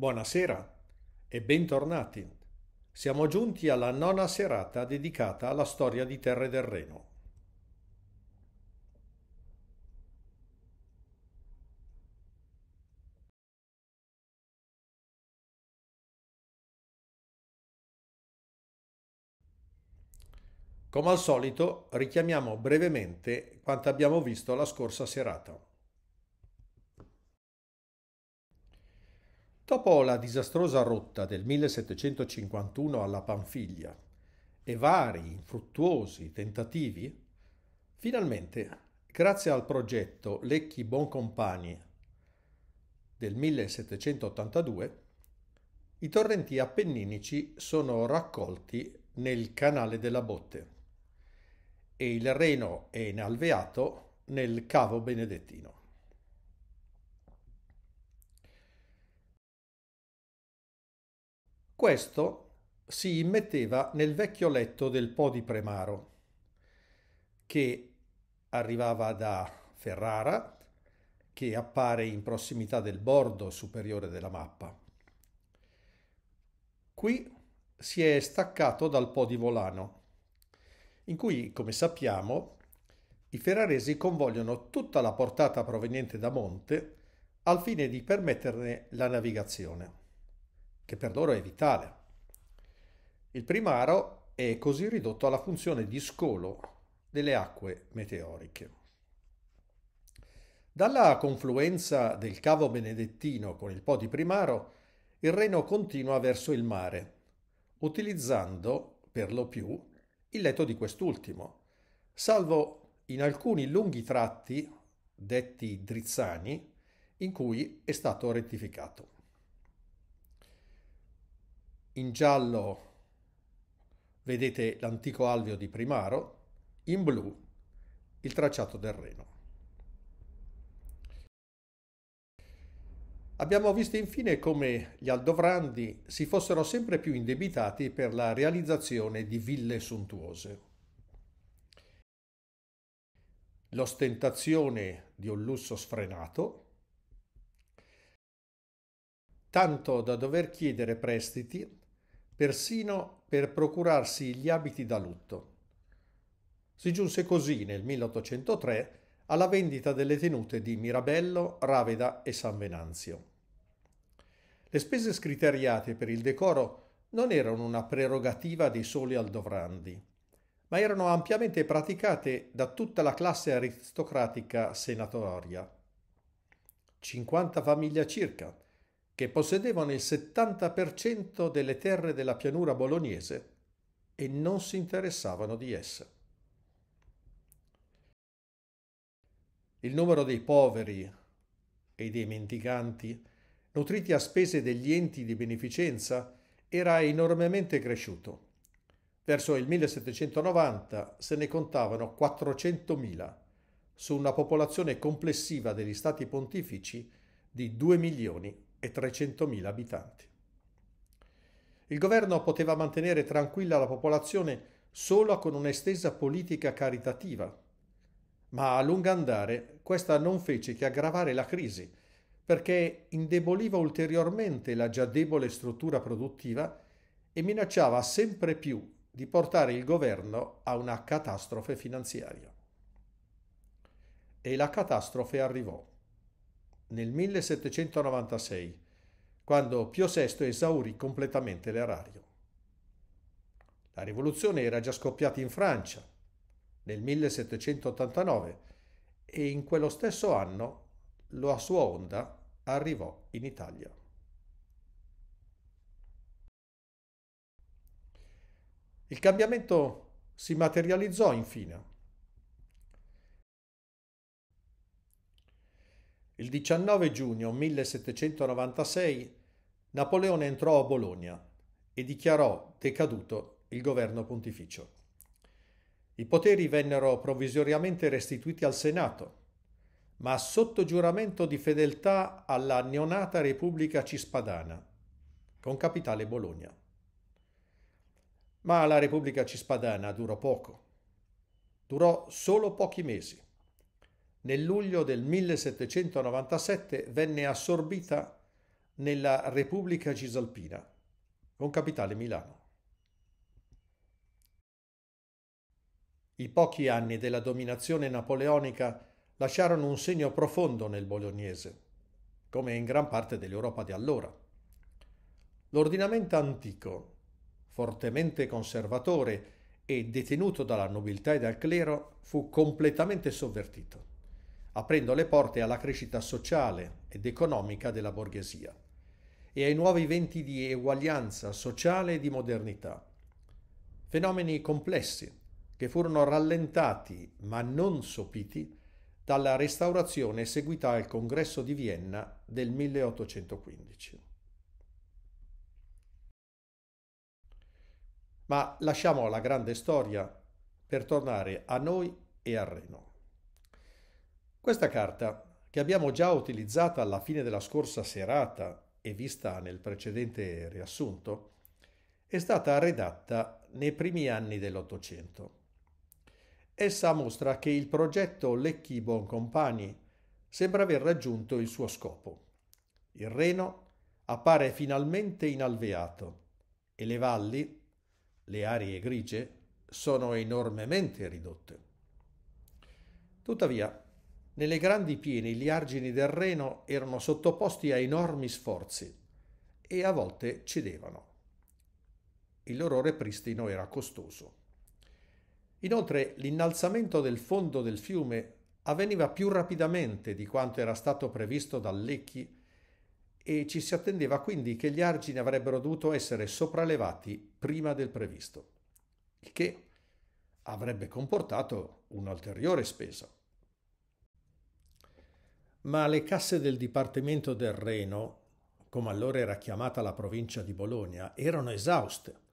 Buonasera e bentornati. Siamo giunti alla nona serata dedicata alla storia di Terre del Reno. Come al solito richiamiamo brevemente quanto abbiamo visto la scorsa serata. Dopo la disastrosa rotta del 1751 alla Panfiglia e vari infruttuosi tentativi, finalmente, grazie al progetto Lecchi Boncompagni del 1782, i torrenti appenninici sono raccolti nel canale della Botte e il Reno è inalveato nel cavo benedettino. Questo si immetteva nel vecchio letto del Po di Premaro, che arrivava da Ferrara, che appare in prossimità del bordo superiore della mappa. Qui si è staccato dal Po di Volano, in cui, come sappiamo, i ferraresi convogliono tutta la portata proveniente da monte al fine di permetterne la navigazione che per loro è vitale. Il primaro è così ridotto alla funzione di scolo delle acque meteoriche. Dalla confluenza del cavo benedettino con il Po di Primaro, il Reno continua verso il mare, utilizzando per lo più il letto di quest'ultimo, salvo in alcuni lunghi tratti, detti drizzani, in cui è stato rettificato in giallo vedete l'antico alveo di Primaro, in blu il tracciato del Reno. Abbiamo visto infine come gli aldovrandi si fossero sempre più indebitati per la realizzazione di ville sontuose. L'ostentazione di un lusso sfrenato, tanto da dover chiedere prestiti persino per procurarsi gli abiti da lutto. Si giunse così nel 1803 alla vendita delle tenute di Mirabello, Raveda e San Venanzio. Le spese scriteriate per il decoro non erano una prerogativa dei soli aldovrandi, ma erano ampiamente praticate da tutta la classe aristocratica senatoria. 50 famiglie circa, che possedevano il 70% delle terre della pianura bolognese e non si interessavano di esse. Il numero dei poveri e dei mendicanti, nutriti a spese degli enti di beneficenza, era enormemente cresciuto. Verso il 1790 se ne contavano 400.000, su una popolazione complessiva degli stati pontifici di 2 milioni e 300.000 abitanti. Il governo poteva mantenere tranquilla la popolazione solo con un'estesa politica caritativa, ma a lungo andare questa non fece che aggravare la crisi, perché indeboliva ulteriormente la già debole struttura produttiva e minacciava sempre più di portare il governo a una catastrofe finanziaria. E la catastrofe arrivò nel 1796, quando Pio VI esaurì completamente l'erario. La rivoluzione era già scoppiata in Francia nel 1789 e in quello stesso anno la sua onda arrivò in Italia. Il cambiamento si materializzò infine Il 19 giugno 1796 Napoleone entrò a Bologna e dichiarò decaduto il governo pontificio. I poteri vennero provvisoriamente restituiti al Senato, ma sotto giuramento di fedeltà alla neonata Repubblica Cispadana, con capitale Bologna. Ma la Repubblica Cispadana durò poco, durò solo pochi mesi. Nel luglio del 1797 venne assorbita nella Repubblica Cisalpina, con capitale Milano. I pochi anni della dominazione napoleonica lasciarono un segno profondo nel bolognese, come in gran parte dell'Europa di allora. L'ordinamento antico, fortemente conservatore e detenuto dalla nobiltà e dal clero, fu completamente sovvertito aprendo le porte alla crescita sociale ed economica della borghesia e ai nuovi venti di eguaglianza sociale e di modernità. Fenomeni complessi che furono rallentati ma non sopiti dalla restaurazione seguita al congresso di Vienna del 1815. Ma lasciamo la grande storia per tornare a noi e al Reno. Questa carta, che abbiamo già utilizzata alla fine della scorsa serata e vista nel precedente riassunto, è stata redatta nei primi anni dell'Ottocento. Essa mostra che il progetto Lecchi Boncompagni sembra aver raggiunto il suo scopo. Il Reno appare finalmente inalveato e le valli, le aree grigie, sono enormemente ridotte. Tuttavia, nelle grandi piene gli argini del Reno erano sottoposti a enormi sforzi e a volte cedevano. Il loro ripristino era costoso. Inoltre l'innalzamento del fondo del fiume avveniva più rapidamente di quanto era stato previsto dal Lecchi e ci si attendeva quindi che gli argini avrebbero dovuto essere sopralevati prima del previsto, il che avrebbe comportato un'ulteriore spesa ma le casse del Dipartimento del Reno, come allora era chiamata la provincia di Bologna, erano esauste.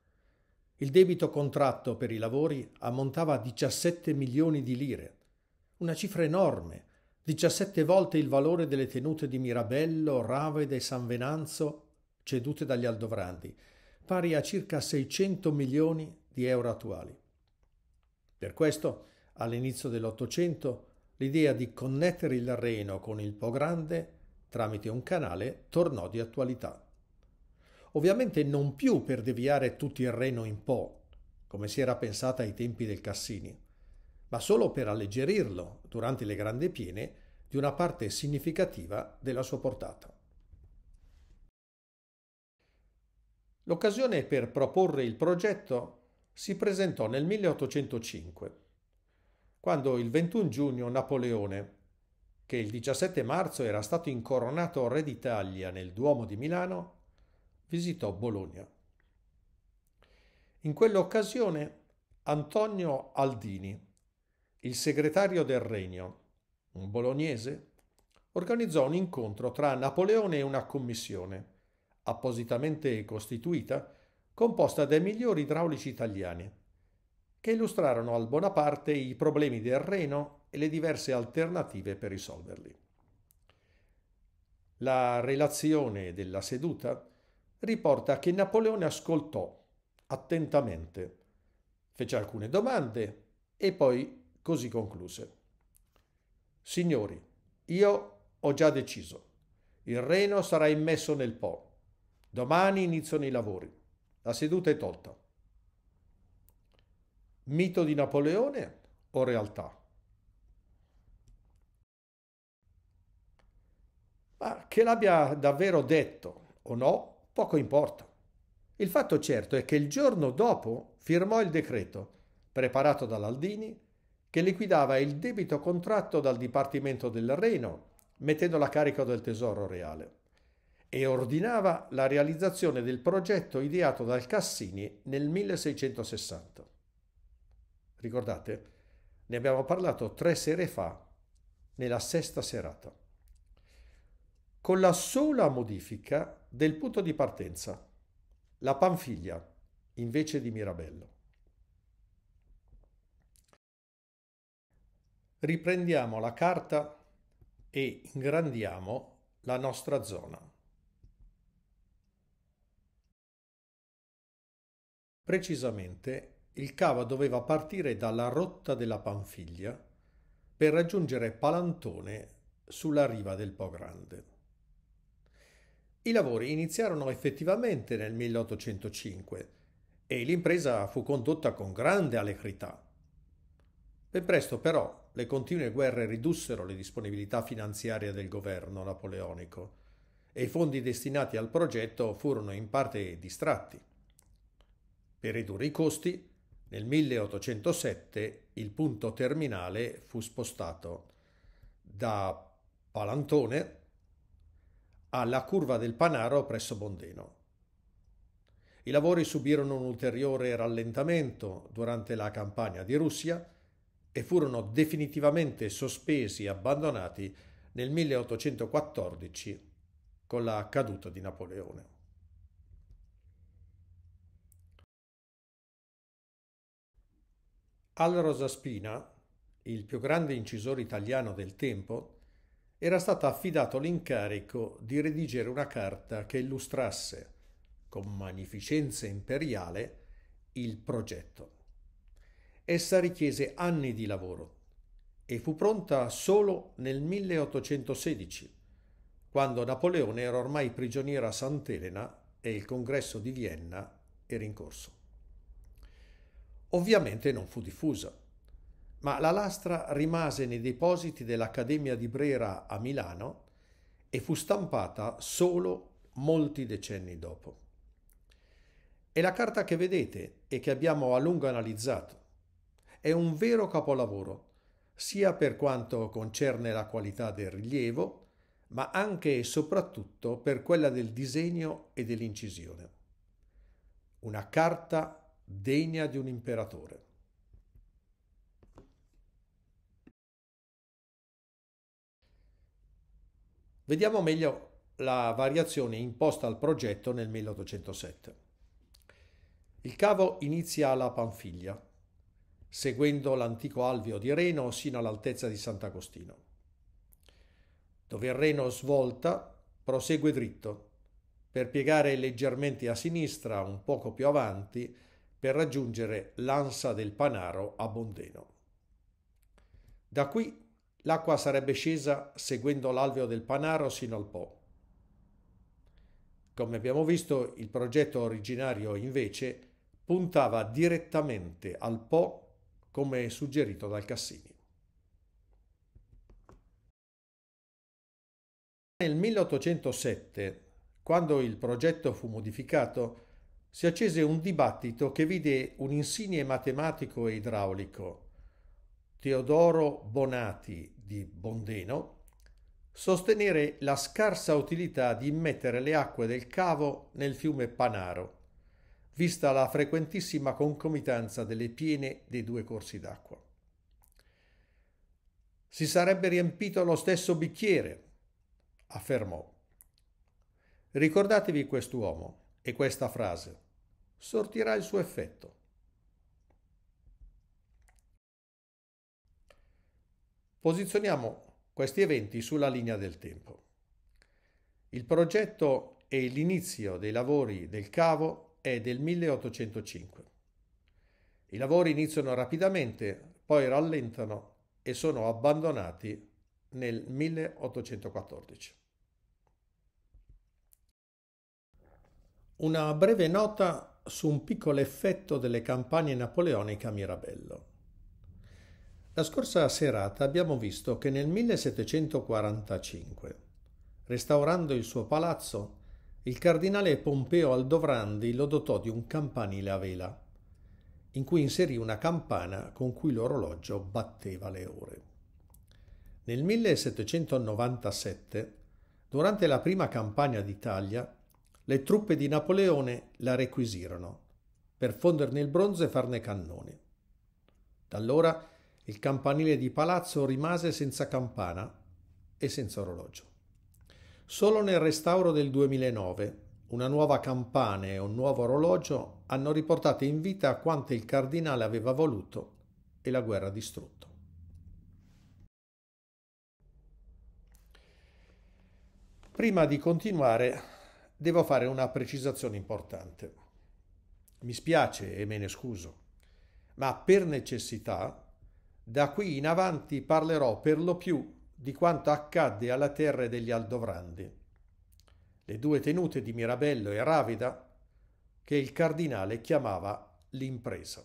Il debito contratto per i lavori ammontava a 17 milioni di lire, una cifra enorme, 17 volte il valore delle tenute di Mirabello, Raveda e San Venanzo cedute dagli Aldovrandi, pari a circa 600 milioni di euro attuali. Per questo, all'inizio dell'Ottocento, l'idea di connettere il Reno con il Po Grande tramite un canale tornò di attualità. Ovviamente non più per deviare tutto il Reno in Po, come si era pensata ai tempi del Cassini, ma solo per alleggerirlo durante le grandi piene di una parte significativa della sua portata. L'occasione per proporre il progetto si presentò nel 1805 quando il 21 giugno Napoleone, che il 17 marzo era stato incoronato re d'Italia nel Duomo di Milano, visitò Bologna. In quell'occasione Antonio Aldini, il segretario del Regno, un bolognese, organizzò un incontro tra Napoleone e una commissione, appositamente costituita, composta dai migliori idraulici italiani che illustrarono al Bonaparte i problemi del Reno e le diverse alternative per risolverli. La relazione della seduta riporta che Napoleone ascoltò attentamente, fece alcune domande e poi così concluse. Signori, io ho già deciso. Il Reno sarà immesso nel Po. Domani iniziano i lavori. La seduta è tolta. Mito di Napoleone o realtà? Ma che l'abbia davvero detto o no, poco importa. Il fatto certo è che il giorno dopo firmò il decreto, preparato dall'Aldini, che liquidava il debito contratto dal Dipartimento del Reno, mettendolo a carico del Tesoro Reale, e ordinava la realizzazione del progetto ideato dal Cassini nel 1660. Ricordate? Ne abbiamo parlato tre sere fa, nella sesta serata, con la sola modifica del punto di partenza, la panfiglia invece di Mirabello. Riprendiamo la carta e ingrandiamo la nostra zona. Precisamente il cava doveva partire dalla rotta della Panfiglia per raggiungere Palantone sulla riva del Po Grande. I lavori iniziarono effettivamente nel 1805 e l'impresa fu condotta con grande alacrità. Ben presto però le continue guerre ridussero le disponibilità finanziarie del governo napoleonico e i fondi destinati al progetto furono in parte distratti. Per ridurre i costi, nel 1807 il punto terminale fu spostato da Palantone alla curva del Panaro presso Bondeno. I lavori subirono un ulteriore rallentamento durante la campagna di Russia e furono definitivamente sospesi e abbandonati nel 1814 con la caduta di Napoleone. Al Rosa Spina, il più grande incisore italiano del tempo, era stato affidato l'incarico di redigere una carta che illustrasse, con magnificenza imperiale, il progetto. Essa richiese anni di lavoro e fu pronta solo nel 1816, quando Napoleone era ormai prigioniero a Sant'Elena e il congresso di Vienna era in corso. Ovviamente non fu diffusa, ma la lastra rimase nei depositi dell'Accademia di Brera a Milano e fu stampata solo molti decenni dopo. È la carta che vedete e che abbiamo a lungo analizzato è un vero capolavoro, sia per quanto concerne la qualità del rilievo, ma anche e soprattutto per quella del disegno e dell'incisione. Una carta degna di un imperatore. Vediamo meglio la variazione imposta al progetto nel 1807. Il cavo inizia alla Panfiglia, seguendo l'antico alveo di Reno sino all'altezza di Sant'Agostino, dove il Reno svolta prosegue dritto, per piegare leggermente a sinistra, un poco più avanti, per raggiungere l'Ansa del Panaro a Bondeno. Da qui l'acqua sarebbe scesa seguendo l'alveo del Panaro sino al Po. Come abbiamo visto, il progetto originario invece puntava direttamente al Po come suggerito dal Cassini. Nel 1807, quando il progetto fu modificato, si accese un dibattito che vide un insigne matematico e idraulico, Teodoro Bonati di Bondeno, sostenere la scarsa utilità di immettere le acque del cavo nel fiume Panaro, vista la frequentissima concomitanza delle piene dei due corsi d'acqua. Si sarebbe riempito lo stesso bicchiere, affermò. Ricordatevi quest'uomo e questa frase sortirà il suo effetto. Posizioniamo questi eventi sulla linea del tempo. Il progetto e l'inizio dei lavori del cavo è del 1805. I lavori iniziano rapidamente, poi rallentano e sono abbandonati nel 1814. Una breve nota su un piccolo effetto delle campagne napoleoniche a Mirabello. La scorsa serata abbiamo visto che nel 1745, restaurando il suo palazzo, il cardinale Pompeo Aldovrandi lo dotò di un campanile a vela, in cui inserì una campana con cui l'orologio batteva le ore. Nel 1797, durante la prima campagna d'Italia, le truppe di Napoleone la requisirono per fonderne il bronzo e farne cannoni. Da allora il campanile di palazzo rimase senza campana e senza orologio. Solo nel restauro del 2009 una nuova campana e un nuovo orologio hanno riportato in vita quanto il cardinale aveva voluto e la guerra distrutto. Prima di continuare devo fare una precisazione importante. Mi spiace e me ne scuso, ma per necessità da qui in avanti parlerò per lo più di quanto accadde alla terra degli Aldovrandi, le due tenute di Mirabello e Ravida che il cardinale chiamava l'impresa.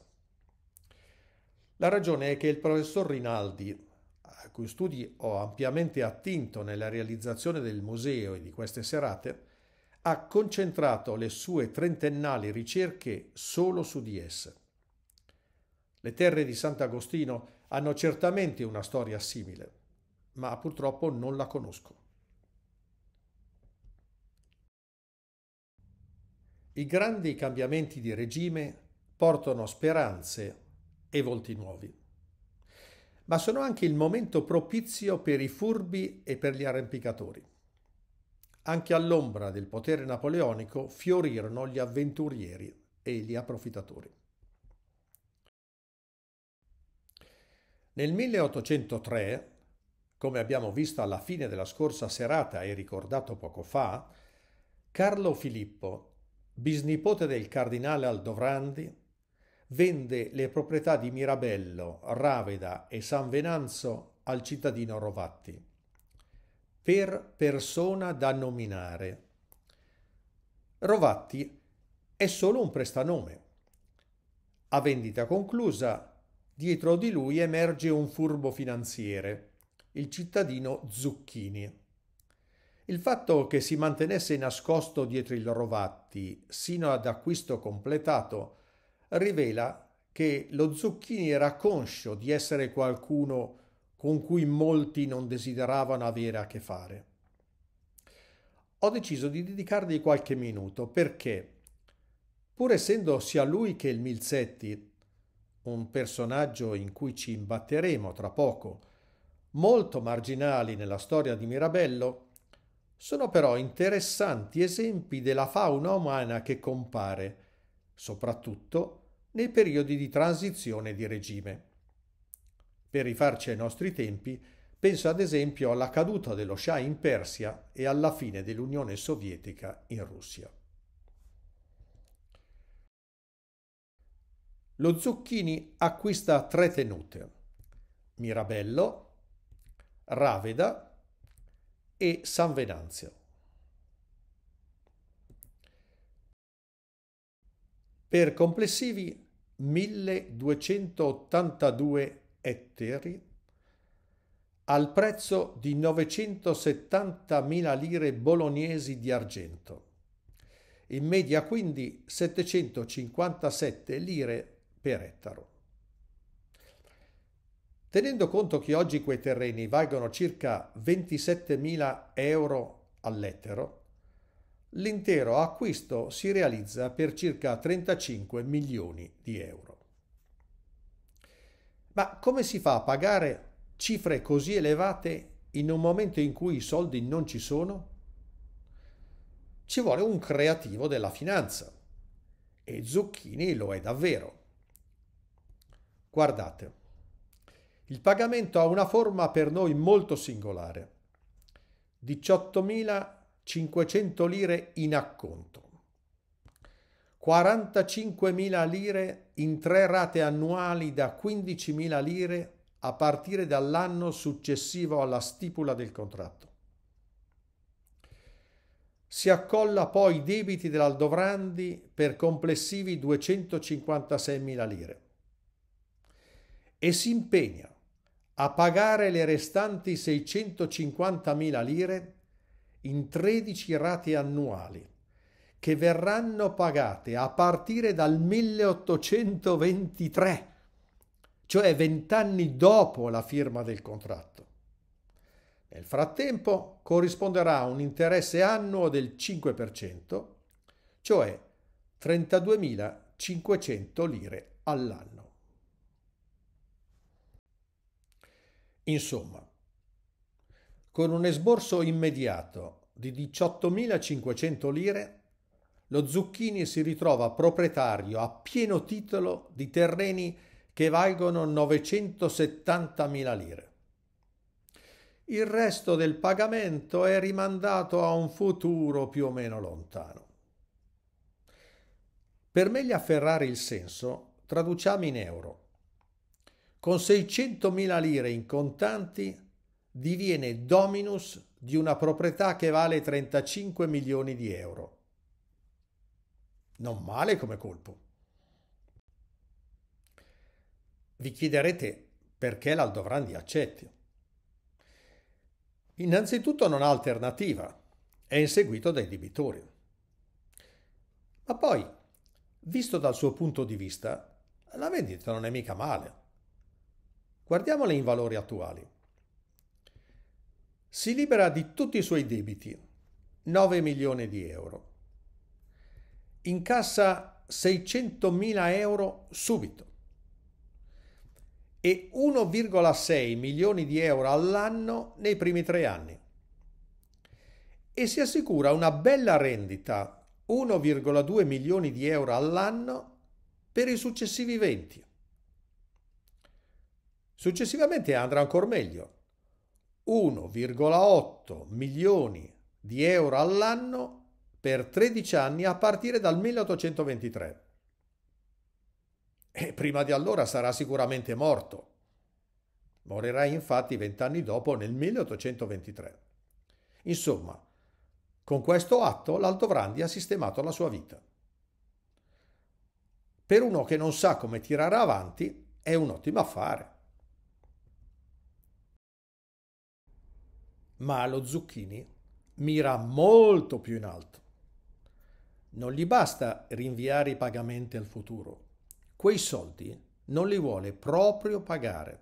La ragione è che il professor Rinaldi, a cui studi ho ampiamente attinto nella realizzazione del museo e di queste serate, ha concentrato le sue trentennali ricerche solo su di esse. Le terre di Sant'Agostino hanno certamente una storia simile, ma purtroppo non la conosco. I grandi cambiamenti di regime portano speranze e volti nuovi, ma sono anche il momento propizio per i furbi e per gli arrampicatori. Anche all'ombra del potere napoleonico fiorirono gli avventurieri e gli approfittatori. Nel 1803, come abbiamo visto alla fine della scorsa serata e ricordato poco fa, Carlo Filippo, bisnipote del cardinale Aldovrandi, vende le proprietà di Mirabello, Raveda e San Venanzo al cittadino Rovatti per persona da nominare. Rovatti è solo un prestanome. A vendita conclusa, dietro di lui emerge un furbo finanziere, il cittadino Zucchini. Il fatto che si mantenesse nascosto dietro il Rovatti sino ad acquisto completato rivela che lo Zucchini era conscio di essere qualcuno con cui molti non desideravano avere a che fare. Ho deciso di dedicargli qualche minuto perché, pur essendo sia lui che il Milzetti un personaggio in cui ci imbatteremo tra poco, molto marginali nella storia di Mirabello, sono però interessanti esempi della fauna umana che compare, soprattutto nei periodi di transizione di regime. Per rifarci ai nostri tempi, penso ad esempio alla caduta dello Shah in Persia e alla fine dell'Unione Sovietica in Russia. Lo Zucchini acquista tre tenute, Mirabello, Raveda e San Venanzio. Per complessivi 1282 ettari al prezzo di 970.000 lire bolognesi di argento. In media quindi 757 lire per ettaro. Tenendo conto che oggi quei terreni valgono circa 27.000 euro all'ettaro, l'intero acquisto si realizza per circa 35 milioni di euro. Ma come si fa a pagare cifre così elevate in un momento in cui i soldi non ci sono? Ci vuole un creativo della finanza. E Zucchini lo è davvero. Guardate, il pagamento ha una forma per noi molto singolare. 18.500 lire in acconto. 45.000 lire in tre rate annuali da 15.000 lire a partire dall'anno successivo alla stipula del contratto. Si accolla poi i debiti dell'Aldovrandi per complessivi 256.000 lire e si impegna a pagare le restanti 650.000 lire in 13 rate annuali che verranno pagate a partire dal 1823, cioè vent'anni dopo la firma del contratto. Nel frattempo corrisponderà un interesse annuo del 5%, cioè 32.500 lire all'anno. Insomma, con un esborso immediato di 18.500 lire lo Zucchini si ritrova proprietario a pieno titolo di terreni che valgono 970.000 lire. Il resto del pagamento è rimandato a un futuro più o meno lontano. Per meglio afferrare il senso, traduciamo in euro. Con 600.000 lire in contanti diviene dominus di una proprietà che vale 35 milioni di euro non male come colpo. Vi chiederete perché l'Aldovrandi accetti. Innanzitutto non ha alternativa, è inseguito dai debitori. Ma poi, visto dal suo punto di vista, la vendita non è mica male. Guardiamole in valori attuali. Si libera di tutti i suoi debiti, 9 milioni di euro incassa 600.000 euro subito e 1,6 milioni di euro all'anno nei primi tre anni e si assicura una bella rendita 1,2 milioni di euro all'anno per i successivi 20. Successivamente andrà ancora meglio, 1,8 milioni di euro all'anno per 13 anni a partire dal 1823. E prima di allora sarà sicuramente morto. Morirà infatti vent'anni dopo nel 1823. Insomma, con questo atto l'Altovrandi ha sistemato la sua vita. Per uno che non sa come tirare avanti è un ottimo affare. Ma lo Zucchini mira molto più in alto. Non gli basta rinviare i pagamenti al futuro. Quei soldi non li vuole proprio pagare.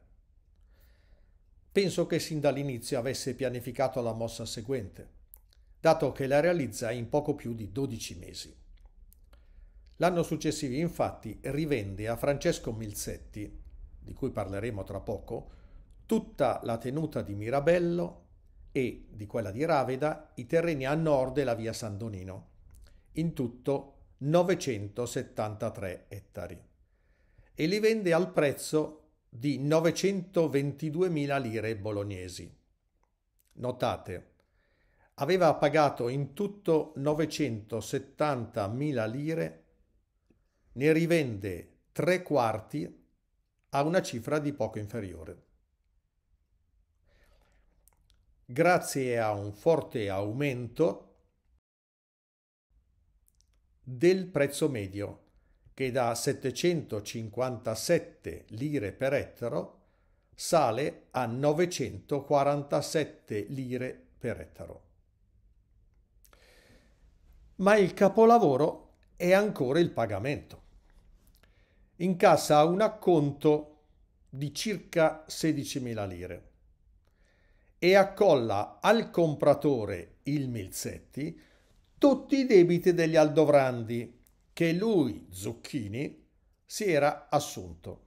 Penso che sin dall'inizio avesse pianificato la mossa seguente, dato che la realizza in poco più di 12 mesi. L'anno successivo, infatti, rivende a Francesco Milzetti, di cui parleremo tra poco, tutta la tenuta di Mirabello e, di quella di Raveda, i terreni a nord della via San Donino, in tutto 973 ettari, e li vende al prezzo di 922.000 lire bolognesi. Notate, aveva pagato in tutto 970.000 lire, ne rivende tre quarti a una cifra di poco inferiore. Grazie a un forte aumento del prezzo medio, che da 757 lire per ettaro sale a 947 lire per ettaro. Ma il capolavoro è ancora il pagamento. Incassa un acconto di circa 16.000 lire e accolla al compratore il Milzetti tutti i debiti degli Aldovrandi che lui, Zucchini, si era assunto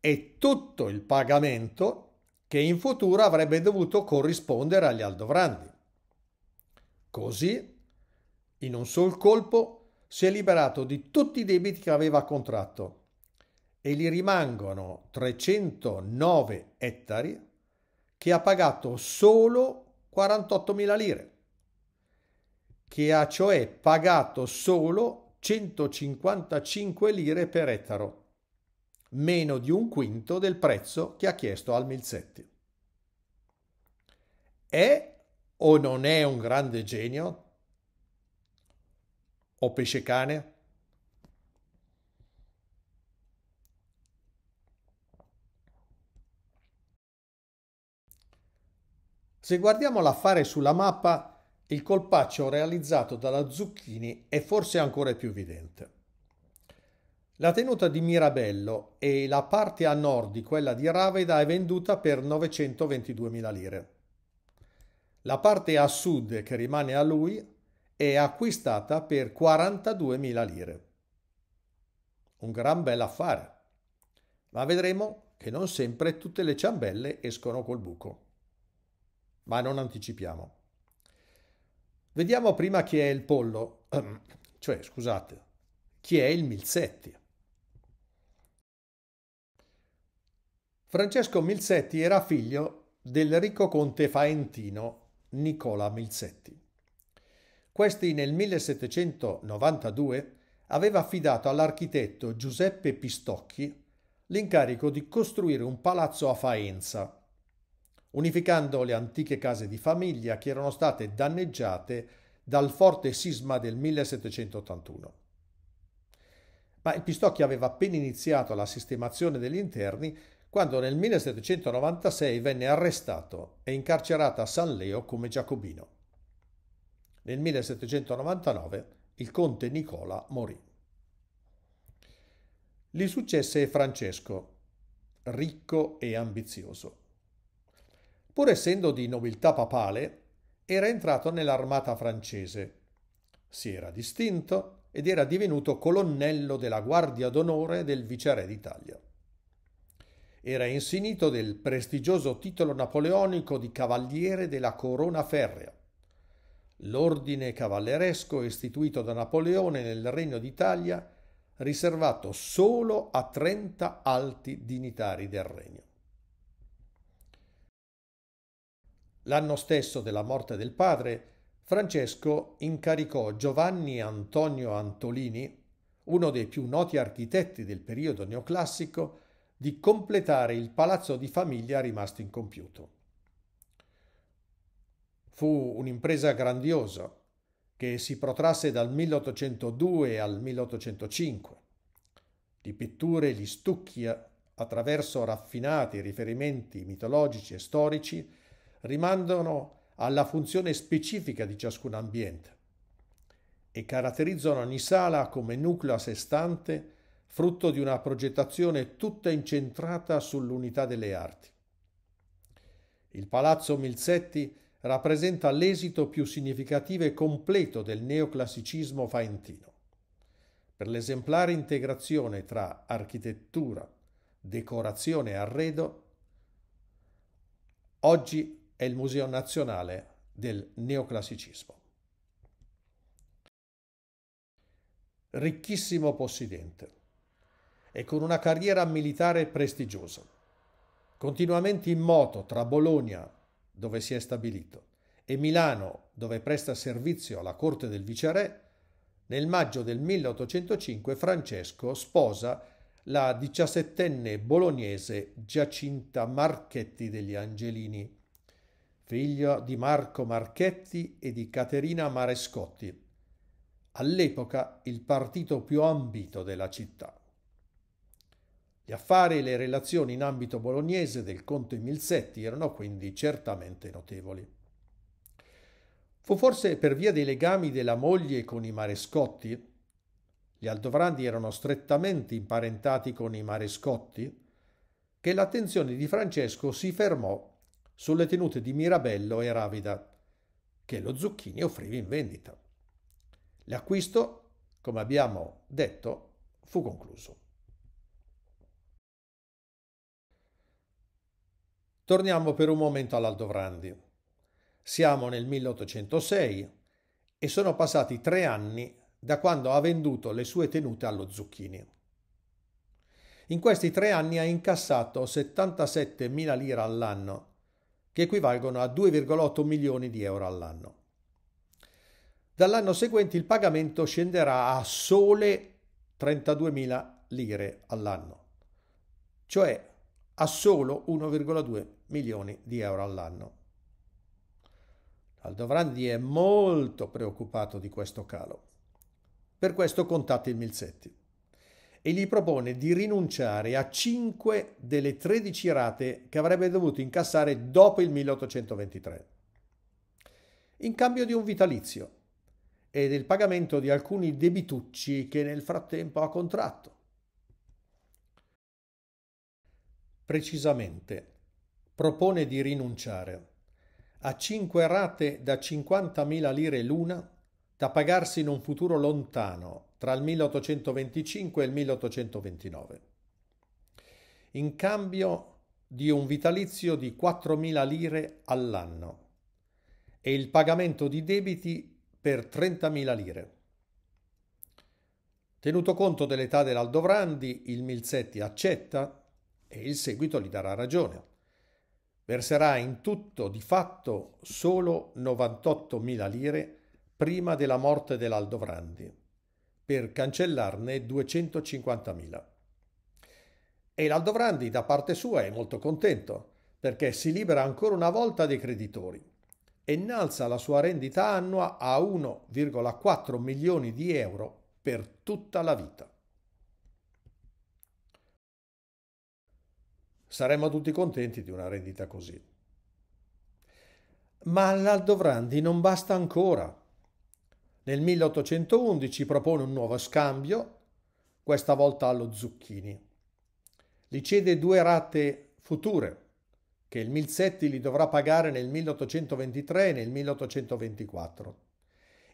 e tutto il pagamento che in futuro avrebbe dovuto corrispondere agli Aldovrandi. Così, in un sol colpo, si è liberato di tutti i debiti che aveva contratto e gli rimangono 309 ettari che ha pagato solo 48.000 lire che ha cioè pagato solo 155 lire per ettaro, meno di un quinto del prezzo che ha chiesto al Milzetti. È o non è un grande genio? O pesce cane? Se guardiamo l'affare sulla mappa, il colpaccio realizzato dalla Zucchini è forse ancora più evidente. La tenuta di Mirabello e la parte a nord di quella di Raveda è venduta per 922.000 lire. La parte a sud che rimane a lui è acquistata per 42.000 lire. Un gran bel affare, ma vedremo che non sempre tutte le ciambelle escono col buco. Ma non anticipiamo. Vediamo prima chi è il pollo, ehm, cioè scusate, chi è il Milzetti. Francesco Milzetti era figlio del ricco conte faentino Nicola Milzetti. Questi nel 1792 aveva affidato all'architetto Giuseppe Pistocchi l'incarico di costruire un palazzo a Faenza unificando le antiche case di famiglia che erano state danneggiate dal forte sisma del 1781. Ma il Pistocchi aveva appena iniziato la sistemazione degli interni quando nel 1796 venne arrestato e incarcerato a San Leo come giacobino. Nel 1799 il conte Nicola morì. Gli successe Francesco, ricco e ambizioso. Pur essendo di nobiltà papale, era entrato nell'armata francese. Si era distinto ed era divenuto colonnello della Guardia d'Onore del Viceré d'Italia. Era insignito del prestigioso titolo napoleonico di Cavaliere della Corona Ferrea. L'ordine cavalleresco istituito da Napoleone nel Regno d'Italia riservato solo a 30 alti dignitari del regno. L'anno stesso della morte del padre, Francesco incaricò Giovanni Antonio Antolini, uno dei più noti architetti del periodo neoclassico, di completare il palazzo di famiglia rimasto incompiuto. Fu un'impresa grandiosa che si protrasse dal 1802 al 1805. Di pitture gli stucchi, attraverso raffinati riferimenti mitologici e storici, rimandano alla funzione specifica di ciascun ambiente e caratterizzano ogni sala come nucleo a sé stante, frutto di una progettazione tutta incentrata sull'unità delle arti. Il Palazzo Milzetti rappresenta l'esito più significativo e completo del neoclassicismo faentino. Per l'esemplare integrazione tra architettura, decorazione e arredo, oggi è il Museo Nazionale del Neoclassicismo. Ricchissimo possidente e con una carriera militare prestigiosa, continuamente in moto tra Bologna, dove si è stabilito, e Milano, dove presta servizio alla corte del viceré, nel maggio del 1805 Francesco sposa la diciassettenne bolognese Giacinta Marchetti degli Angelini, figlio di Marco Marchetti e di Caterina Marescotti, all'epoca il partito più ambito della città. Gli affari e le relazioni in ambito bolognese del conte Milzetti erano quindi certamente notevoli. Fu forse per via dei legami della moglie con i Marescotti? Gli Aldovrandi erano strettamente imparentati con i Marescotti? Che l'attenzione di Francesco si fermò sulle tenute di Mirabello e Ravida, che lo Zucchini offriva in vendita. L'acquisto, come abbiamo detto, fu concluso. Torniamo per un momento all'Aldovrandi. Siamo nel 1806 e sono passati tre anni da quando ha venduto le sue tenute allo Zucchini. In questi tre anni ha incassato 77.000 lire all'anno, che equivalgono a 2,8 milioni di euro all'anno. Dall'anno seguente il pagamento scenderà a sole 32.000 lire all'anno, cioè a solo 1,2 milioni di euro all'anno. Aldovrandi è molto preoccupato di questo calo. Per questo contatta il Milzetti e gli propone di rinunciare a 5 delle 13 rate che avrebbe dovuto incassare dopo il 1823, in cambio di un vitalizio e del pagamento di alcuni debitucci che nel frattempo ha contratto. Precisamente, propone di rinunciare a 5 rate da 50.000 lire l'una da pagarsi in un futuro lontano tra il 1825 e il 1829. In cambio di un vitalizio di 4.000 lire all'anno e il pagamento di debiti per 30.000 lire. Tenuto conto dell'età dell'Aldovrandi, il Milzetti accetta e il seguito gli darà ragione. Verserà in tutto di fatto solo 98.000 lire prima della morte dell'Aldovrandi per cancellarne 250.000. E l'Aldo l'Aldovrandi da parte sua è molto contento perché si libera ancora una volta dei creditori e innalza la sua rendita annua a 1,4 milioni di euro per tutta la vita. Saremmo tutti contenti di una rendita così. Ma l'Aldo all'Aldovrandi non basta ancora nel 1811 propone un nuovo scambio, questa volta allo Zucchini. Gli cede due rate future che il Milzetti li dovrà pagare nel 1823 e nel 1824,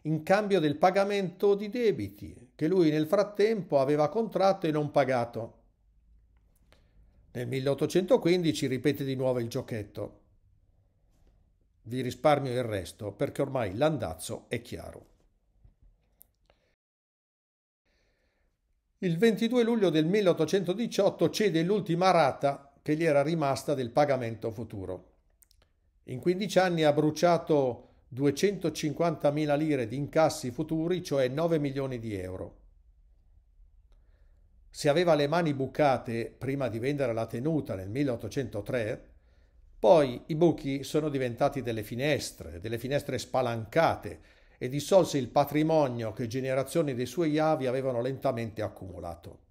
in cambio del pagamento di debiti che lui nel frattempo aveva contratto e non pagato. Nel 1815 ripete di nuovo il giochetto. Vi risparmio il resto perché ormai l'andazzo è chiaro. Il 22 luglio del 1818 cede l'ultima rata che gli era rimasta del pagamento futuro. In 15 anni ha bruciato 250.000 lire di incassi futuri, cioè 9 milioni di euro. Se aveva le mani bucate prima di vendere la tenuta nel 1803, poi i buchi sono diventati delle finestre, delle finestre spalancate, e dissolse il patrimonio che generazioni dei suoi avi avevano lentamente accumulato.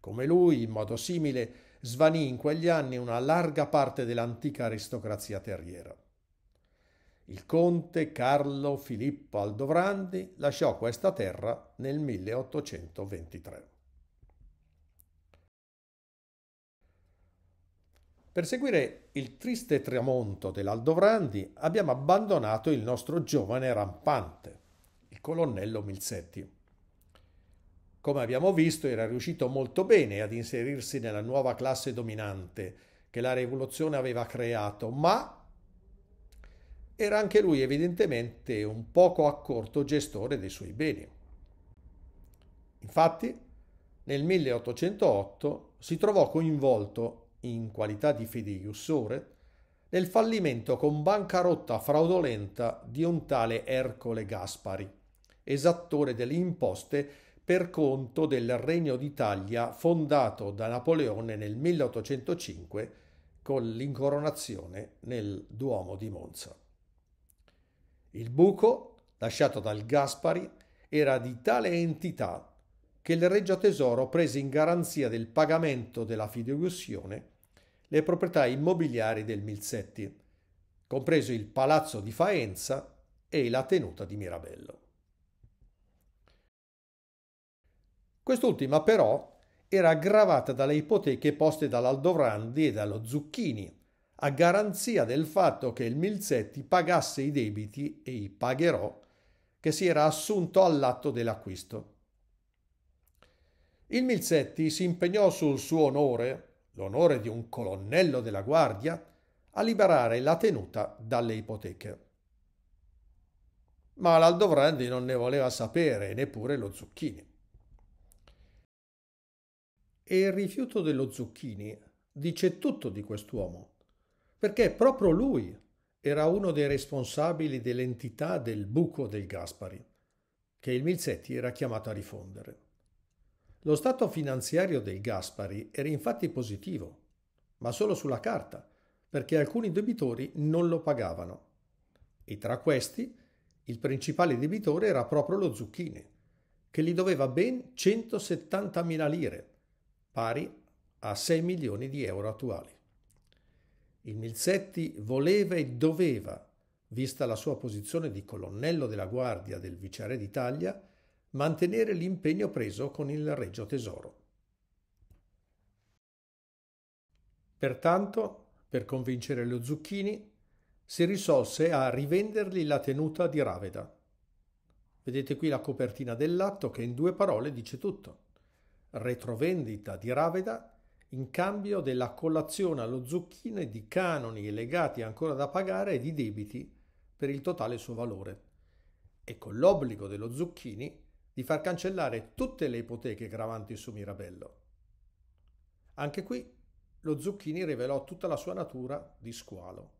Come lui, in modo simile, svanì in quegli anni una larga parte dell'antica aristocrazia terriera. Il conte Carlo Filippo Aldovrandi lasciò questa terra nel 1823. Per seguire il triste tramonto dell'Aldovrandi abbiamo abbandonato il nostro giovane rampante, il colonnello Milzetti. Come abbiamo visto era riuscito molto bene ad inserirsi nella nuova classe dominante che la rivoluzione aveva creato, ma era anche lui evidentemente un poco accorto gestore dei suoi beni. Infatti, nel 1808 si trovò coinvolto in qualità di fideiussore, nel fallimento con bancarotta fraudolenta di un tale Ercole Gaspari, esattore delle imposte per conto del Regno d'Italia fondato da Napoleone nel 1805 con l'incoronazione nel Duomo di Monza. Il buco, lasciato dal Gaspari, era di tale entità che il Regio Tesoro prese in garanzia del pagamento della fideiussione le proprietà immobiliari del Milzetti, compreso il palazzo di Faenza e la tenuta di Mirabello. Quest'ultima però era aggravata dalle ipoteche poste dall'Aldovrandi e dallo Zucchini, a garanzia del fatto che il Milzetti pagasse i debiti e i pagherò che si era assunto all'atto dell'acquisto. Il Milzetti si impegnò sul suo onore, l'onore di un colonnello della guardia, a liberare la tenuta dalle ipoteche. Ma l'Aldovrandi non ne voleva sapere neppure lo Zucchini. E il rifiuto dello Zucchini dice tutto di quest'uomo, perché proprio lui era uno dei responsabili dell'entità del buco del Gaspari, che il Milzetti era chiamato a rifondere. Lo stato finanziario dei Gaspari era infatti positivo, ma solo sulla carta, perché alcuni debitori non lo pagavano. E tra questi, il principale debitore era proprio lo Zucchini, che gli doveva ben 170.000 lire, pari a 6 milioni di euro attuali. Il Milzetti voleva e doveva, vista la sua posizione di colonnello della Guardia del Viceré d'Italia, mantenere l'impegno preso con il Regio Tesoro. Pertanto, per convincere lo Zucchini, si risolse a rivendergli la tenuta di Raveda. Vedete qui la copertina dell'atto che in due parole dice tutto. Retrovendita di Raveda in cambio della collazione allo Zucchini di canoni e legati ancora da pagare e di debiti per il totale suo valore e con l'obbligo dello Zucchini di far cancellare tutte le ipoteche gravanti su Mirabello. Anche qui lo Zucchini rivelò tutta la sua natura di squalo.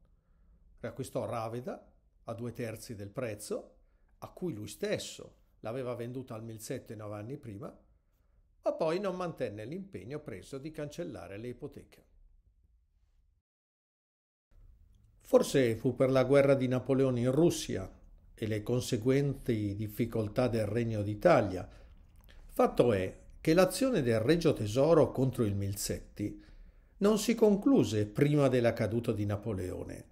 Riacquistò Raveda a due terzi del prezzo, a cui lui stesso l'aveva venduta al Milzette nove anni prima, ma poi non mantenne l'impegno preso di cancellare le ipoteche. Forse fu per la guerra di Napoleone in Russia e le conseguenti difficoltà del Regno d'Italia. Fatto è che l'azione del Regio Tesoro contro il Milzetti non si concluse prima della caduta di Napoleone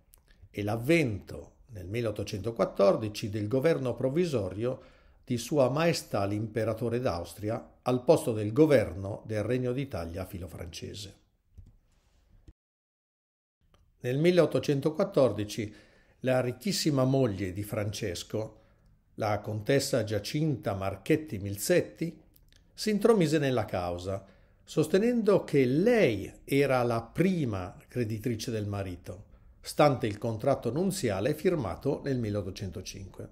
e l'avvento nel 1814 del governo provvisorio di Sua Maestà l'imperatore d'Austria al posto del governo del Regno d'Italia filofrancese. Nel 1814 la ricchissima moglie di Francesco, la contessa Giacinta Marchetti Milzetti, si intromise nella causa, sostenendo che lei era la prima creditrice del marito, stante il contratto nunziale firmato nel 1805.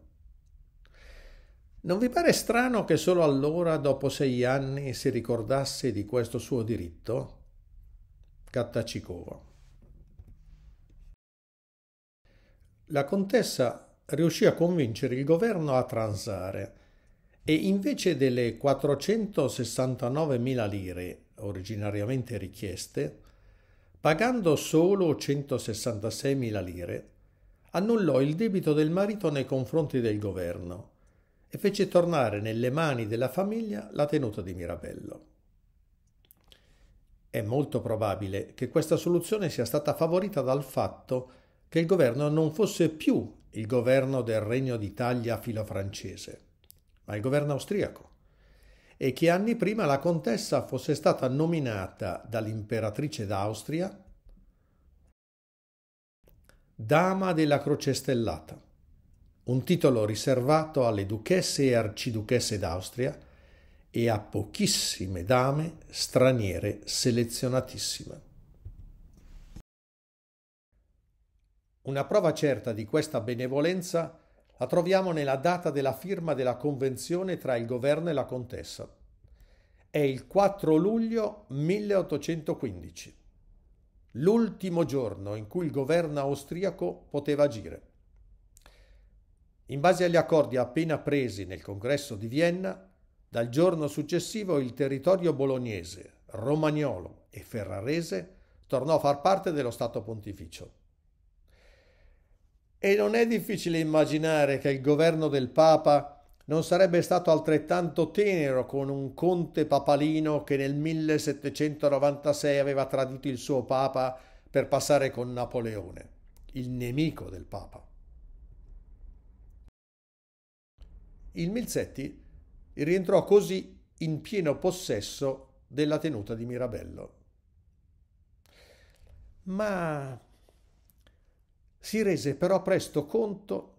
Non vi pare strano che solo allora, dopo sei anni, si ricordasse di questo suo diritto? Cattacicova. la contessa riuscì a convincere il governo a transare e invece delle 469.000 lire originariamente richieste, pagando solo 166.000 lire, annullò il debito del marito nei confronti del governo e fece tornare nelle mani della famiglia la tenuta di Mirabello. È molto probabile che questa soluzione sia stata favorita dal fatto che il governo non fosse più il governo del Regno d'Italia filofrancese, ma il governo austriaco, e che anni prima la contessa fosse stata nominata dall'imperatrice d'Austria Dama della Croce Stellata, un titolo riservato alle duchesse e arciduchesse d'Austria e a pochissime dame straniere selezionatissime. Una prova certa di questa benevolenza la troviamo nella data della firma della convenzione tra il governo e la contessa. È il 4 luglio 1815, l'ultimo giorno in cui il governo austriaco poteva agire. In base agli accordi appena presi nel congresso di Vienna, dal giorno successivo il territorio bolognese, romagnolo e ferrarese tornò a far parte dello Stato pontificio. E non è difficile immaginare che il governo del Papa non sarebbe stato altrettanto tenero con un conte papalino che nel 1796 aveva tradito il suo Papa per passare con Napoleone, il nemico del Papa. Il Milzetti rientrò così in pieno possesso della tenuta di Mirabello. Ma si rese però presto conto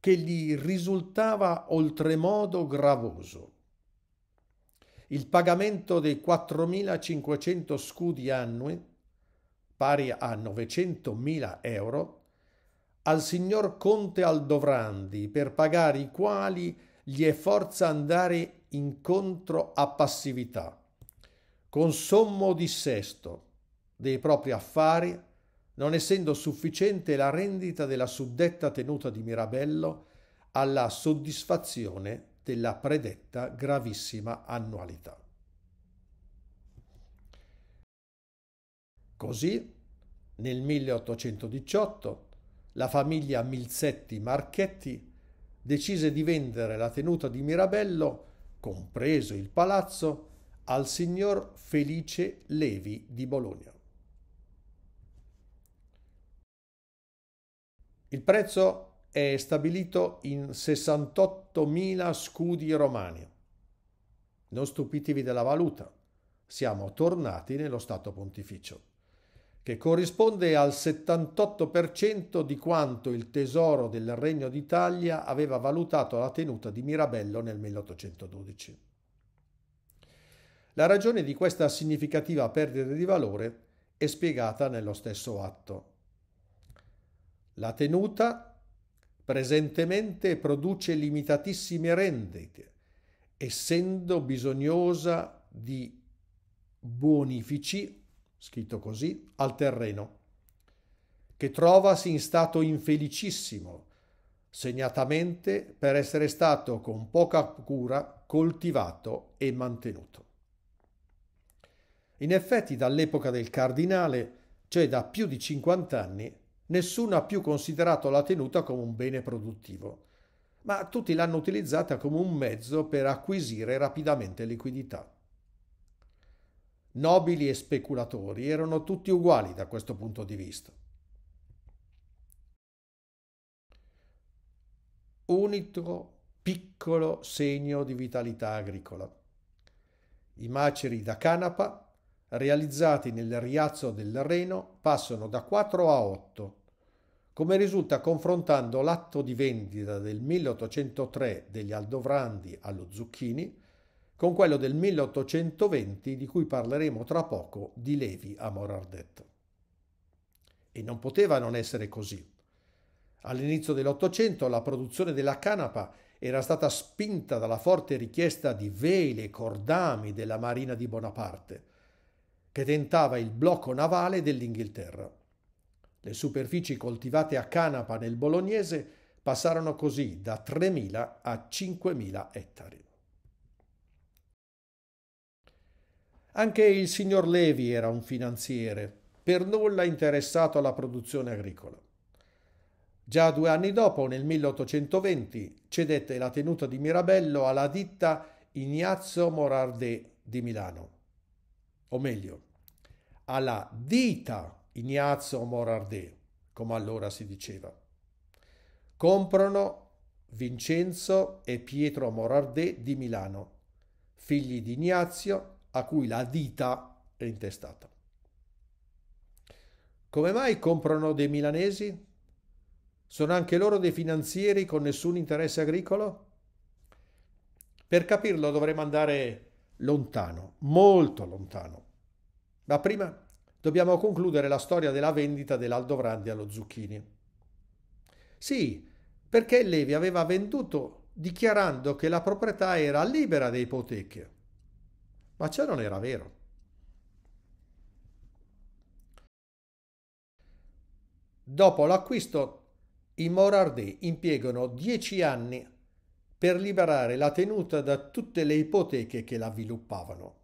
che gli risultava oltremodo gravoso. Il pagamento dei 4.500 scudi annui, pari a 900.000 euro, al signor Conte Aldovrandi, per pagare i quali gli è forza andare incontro a passività, con sommo dissesto dei propri affari non essendo sufficiente la rendita della suddetta tenuta di Mirabello alla soddisfazione della predetta gravissima annualità. Così, nel 1818, la famiglia Milzetti Marchetti decise di vendere la tenuta di Mirabello, compreso il palazzo, al signor Felice Levi di Bologna. Il prezzo è stabilito in 68.000 scudi romani. Non stupitevi della valuta, siamo tornati nello Stato pontificio, che corrisponde al 78% di quanto il tesoro del Regno d'Italia aveva valutato la tenuta di Mirabello nel 1812. La ragione di questa significativa perdita di valore è spiegata nello stesso atto la tenuta presentemente produce limitatissime rendite, essendo bisognosa di bonifici, scritto così, al terreno, che trovasi in stato infelicissimo, segnatamente per essere stato con poca cura coltivato e mantenuto. In effetti dall'epoca del cardinale, cioè da più di 50 anni, nessuno ha più considerato la tenuta come un bene produttivo, ma tutti l'hanno utilizzata come un mezzo per acquisire rapidamente liquidità. Nobili e speculatori erano tutti uguali da questo punto di vista. Unico piccolo segno di vitalità agricola. I maceri da canapa realizzati nel riazzo del Reno passano da 4 a 8 come risulta confrontando l'atto di vendita del 1803 degli aldovrandi allo Zucchini con quello del 1820 di cui parleremo tra poco di Levi a Morardet. E non poteva non essere così. All'inizio dell'Ottocento la produzione della canapa era stata spinta dalla forte richiesta di vele e cordami della Marina di Bonaparte, che tentava il blocco navale dell'Inghilterra. Le superfici coltivate a canapa nel bolognese passarono così da 3.000 a 5.000 ettari. Anche il signor Levi era un finanziere, per nulla interessato alla produzione agricola. Già due anni dopo, nel 1820, cedette la tenuta di Mirabello alla ditta Ignazio Morardè di Milano, o meglio, alla dita Ignazio Morardé, come allora si diceva. Comprano Vincenzo e Pietro Morardé di Milano, figli di Ignazio, a cui la dita è intestata. Come mai comprano dei milanesi? Sono anche loro dei finanzieri con nessun interesse agricolo? Per capirlo dovremmo andare lontano, molto lontano. Ma prima dobbiamo concludere la storia della vendita dell'Aldovrandi allo Zucchini. Sì, perché Levi aveva venduto dichiarando che la proprietà era libera da ipoteche. Ma ciò non era vero. Dopo l'acquisto, i Morardé impiegano dieci anni per liberare la tenuta da tutte le ipoteche che la avviluppavano.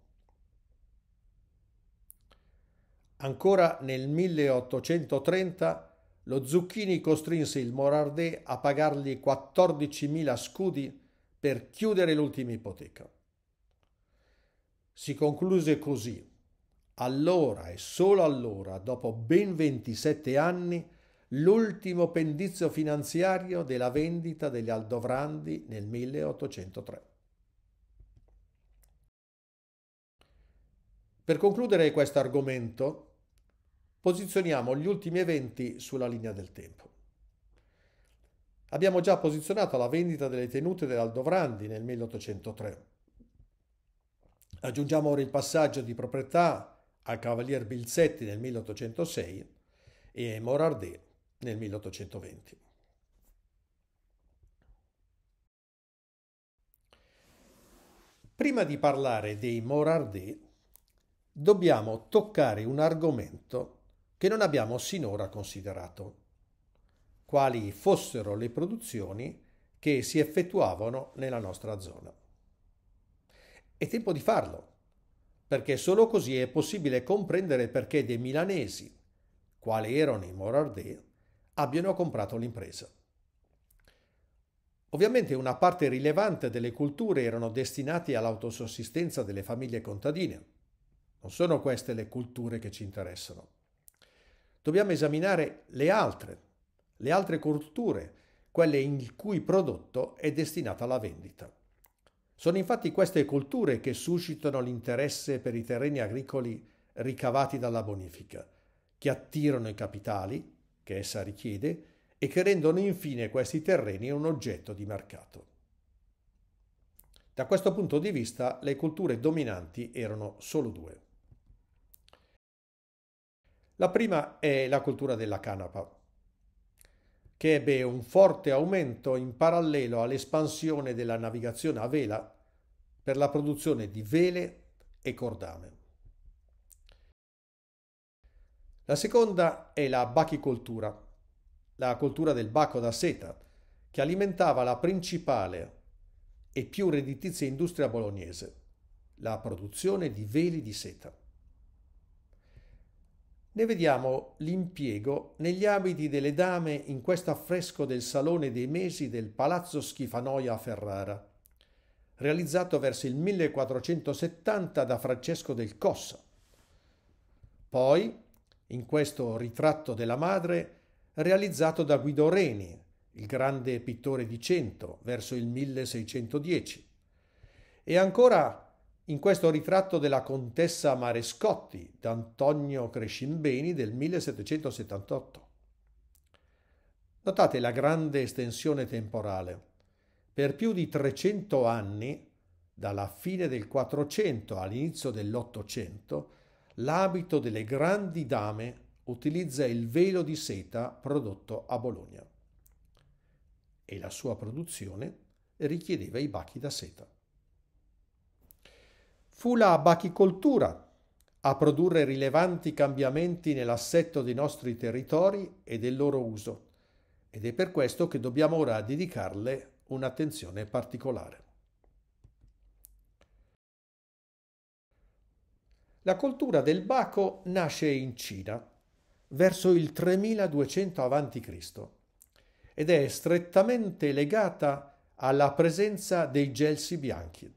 Ancora nel 1830 lo Zucchini costrinse il Morardè a pagargli 14.000 scudi per chiudere l'ultima ipoteca. Si concluse così. Allora e solo allora, dopo ben 27 anni, l'ultimo pendizio finanziario della vendita degli Aldovrandi nel 1803. Per concludere questo argomento, posizioniamo gli ultimi eventi sulla linea del tempo. Abbiamo già posizionato la vendita delle tenute dell'Aldovrandi nel 1803. Aggiungiamo ora il passaggio di proprietà al cavalier Bilzetti nel 1806 e ai Morardé nel 1820. Prima di parlare dei Morardé, dobbiamo toccare un argomento che non abbiamo sinora considerato, quali fossero le produzioni che si effettuavano nella nostra zona. È tempo di farlo, perché solo così è possibile comprendere perché dei milanesi, quali erano i Morardè, abbiano comprato l'impresa. Ovviamente una parte rilevante delle culture erano destinate all'autosussistenza delle famiglie contadine. Non sono queste le culture che ci interessano dobbiamo esaminare le altre, le altre colture, quelle il cui prodotto è destinato alla vendita. Sono infatti queste colture che suscitano l'interesse per i terreni agricoli ricavati dalla bonifica, che attirano i capitali che essa richiede e che rendono infine questi terreni un oggetto di mercato. Da questo punto di vista le colture dominanti erano solo due. La prima è la coltura della canapa, che ebbe un forte aumento in parallelo all'espansione della navigazione a vela per la produzione di vele e cordame. La seconda è la bachicoltura, la coltura del bacco da seta, che alimentava la principale e più redditizia industria bolognese, la produzione di veli di seta ne vediamo l'impiego negli abiti delle dame in questo affresco del Salone dei Mesi del Palazzo Schifanoia a Ferrara, realizzato verso il 1470 da Francesco del Cossa. Poi, in questo ritratto della madre, realizzato da Guido Reni, il grande pittore di Cento, verso il 1610. E ancora in questo ritratto della contessa Marescotti d'Antonio Crescimbeni del 1778. Notate la grande estensione temporale. Per più di 300 anni, dalla fine del 400 all'inizio dell'Ottocento, l'abito delle grandi dame utilizza il velo di seta prodotto a Bologna e la sua produzione richiedeva i bacchi da seta fu la bachicoltura a produrre rilevanti cambiamenti nell'assetto dei nostri territori e del loro uso ed è per questo che dobbiamo ora dedicarle un'attenzione particolare. La coltura del baco nasce in Cina verso il 3200 a.C. ed è strettamente legata alla presenza dei gelsi bianchi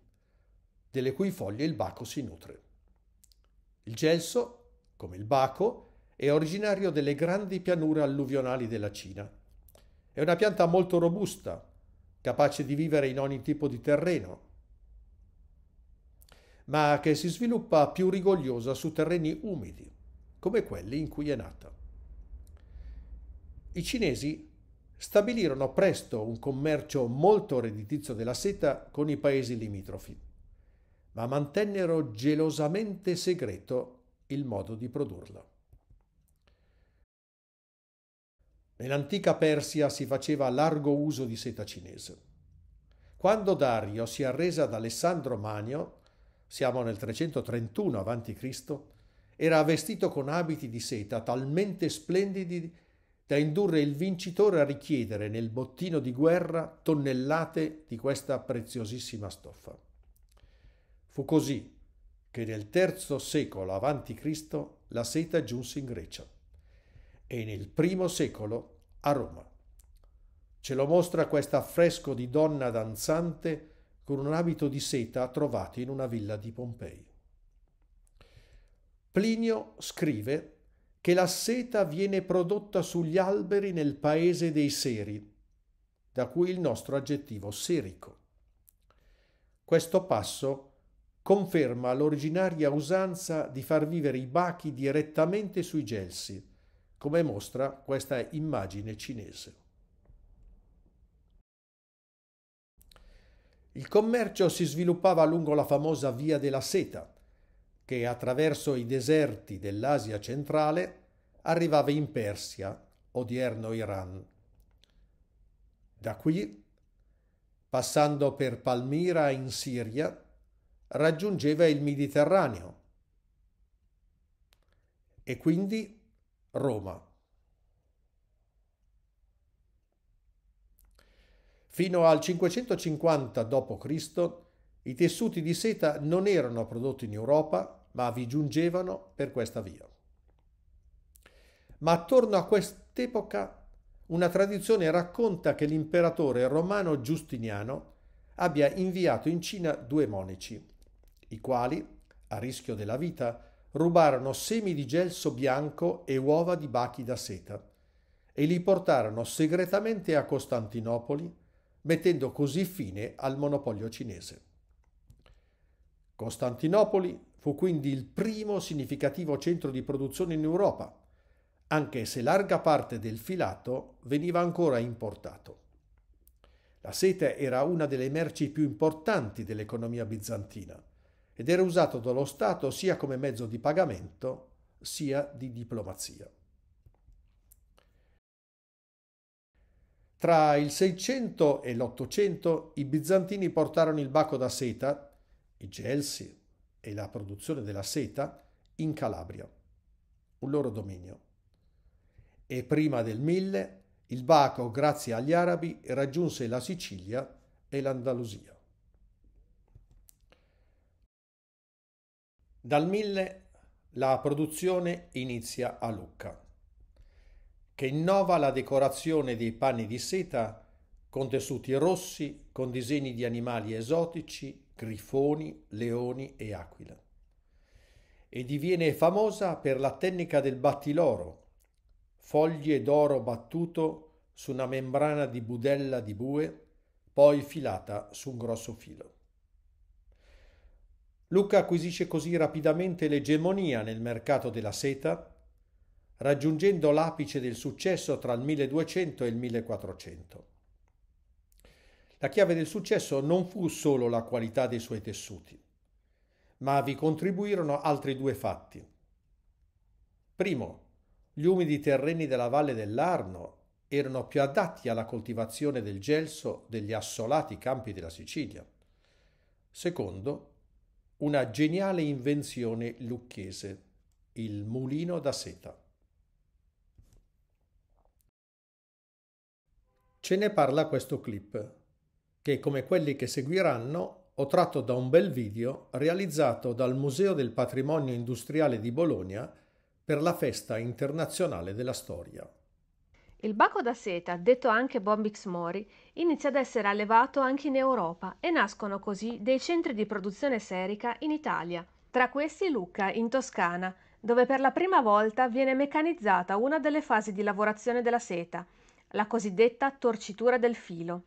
delle cui foglie il baco si nutre. Il gelso, come il baco, è originario delle grandi pianure alluvionali della Cina. È una pianta molto robusta, capace di vivere in ogni tipo di terreno, ma che si sviluppa più rigogliosa su terreni umidi, come quelli in cui è nata. I cinesi stabilirono presto un commercio molto redditizio della seta con i paesi limitrofi ma mantennero gelosamente segreto il modo di produrlo. Nell'antica Persia si faceva largo uso di seta cinese. Quando Dario si arrese ad Alessandro Magno, siamo nel 331 a.C., era vestito con abiti di seta talmente splendidi da indurre il vincitore a richiedere nel bottino di guerra tonnellate di questa preziosissima stoffa. Fu così che nel III secolo a.C. la seta giunse in Grecia e nel I secolo a Roma. Ce lo mostra questo affresco di donna danzante con un abito di seta trovato in una villa di Pompei. Plinio scrive che la seta viene prodotta sugli alberi nel paese dei seri, da cui il nostro aggettivo serico. Questo passo conferma l'originaria usanza di far vivere i bachi direttamente sui gelsi, come mostra questa immagine cinese. Il commercio si sviluppava lungo la famosa Via della Seta, che attraverso i deserti dell'Asia centrale arrivava in Persia, odierno Iran. Da qui, passando per Palmira in Siria, raggiungeva il Mediterraneo e quindi Roma. Fino al 550 d.C. i tessuti di seta non erano prodotti in Europa, ma vi giungevano per questa via. Ma attorno a quest'epoca una tradizione racconta che l'imperatore romano Giustiniano abbia inviato in Cina due monaci, i quali, a rischio della vita, rubarono semi di gelso bianco e uova di bachi da seta e li portarono segretamente a Costantinopoli, mettendo così fine al monopolio cinese. Costantinopoli fu quindi il primo significativo centro di produzione in Europa, anche se larga parte del filato veniva ancora importato. La seta era una delle merci più importanti dell'economia bizantina ed era usato dallo Stato sia come mezzo di pagamento sia di diplomazia. Tra il 600 e l'800 i bizantini portarono il baco da seta, i gelsi e la produzione della seta in Calabria, un loro dominio. E prima del 1000 il baco, grazie agli arabi, raggiunse la Sicilia e l'Andalusia. Dal 1000 la produzione inizia a Lucca, che innova la decorazione dei panni di seta con tessuti rossi, con disegni di animali esotici, grifoni, leoni e aquila. E diviene famosa per la tecnica del battiloro, foglie d'oro battuto su una membrana di budella di bue, poi filata su un grosso filo. Luca acquisisce così rapidamente l'egemonia nel mercato della seta, raggiungendo l'apice del successo tra il 1200 e il 1400. La chiave del successo non fu solo la qualità dei suoi tessuti, ma vi contribuirono altri due fatti. Primo, gli umidi terreni della valle dell'Arno erano più adatti alla coltivazione del gelso degli assolati campi della Sicilia. Secondo, una geniale invenzione lucchese, il mulino da seta. Ce ne parla questo clip, che come quelli che seguiranno ho tratto da un bel video realizzato dal Museo del Patrimonio Industriale di Bologna per la Festa Internazionale della Storia. Il baco da seta, detto anche bombix mori, inizia ad essere allevato anche in Europa e nascono così dei centri di produzione serica in Italia. Tra questi Lucca, in Toscana, dove per la prima volta viene meccanizzata una delle fasi di lavorazione della seta, la cosiddetta torcitura del filo.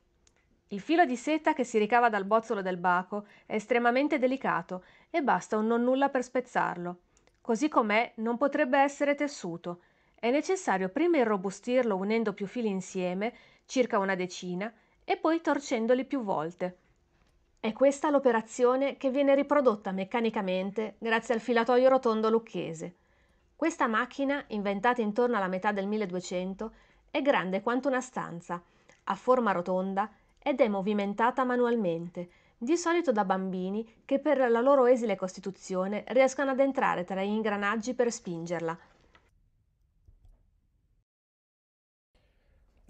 Il filo di seta che si ricava dal bozzolo del baco è estremamente delicato e basta un non nulla per spezzarlo. Così com'è non potrebbe essere tessuto, è necessario prima irrobustirlo unendo più fili insieme, circa una decina, e poi torcendoli più volte. È questa l'operazione che viene riprodotta meccanicamente grazie al filatoio rotondo lucchese. Questa macchina, inventata intorno alla metà del 1200, è grande quanto una stanza, a forma rotonda ed è movimentata manualmente, di solito da bambini che per la loro esile costituzione riescono ad entrare tra gli ingranaggi per spingerla.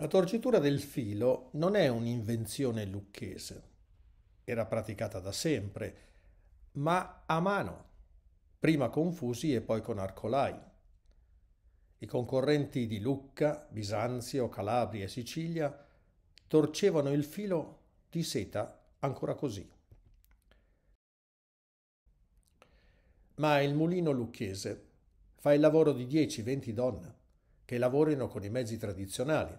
La torcitura del filo non è un'invenzione lucchese, era praticata da sempre, ma a mano, prima con fusi e poi con arcolai. I concorrenti di Lucca, Bisanzio, Calabria e Sicilia torcevano il filo di seta ancora così. Ma il mulino lucchese fa il lavoro di 10-20 donne che lavorino con i mezzi tradizionali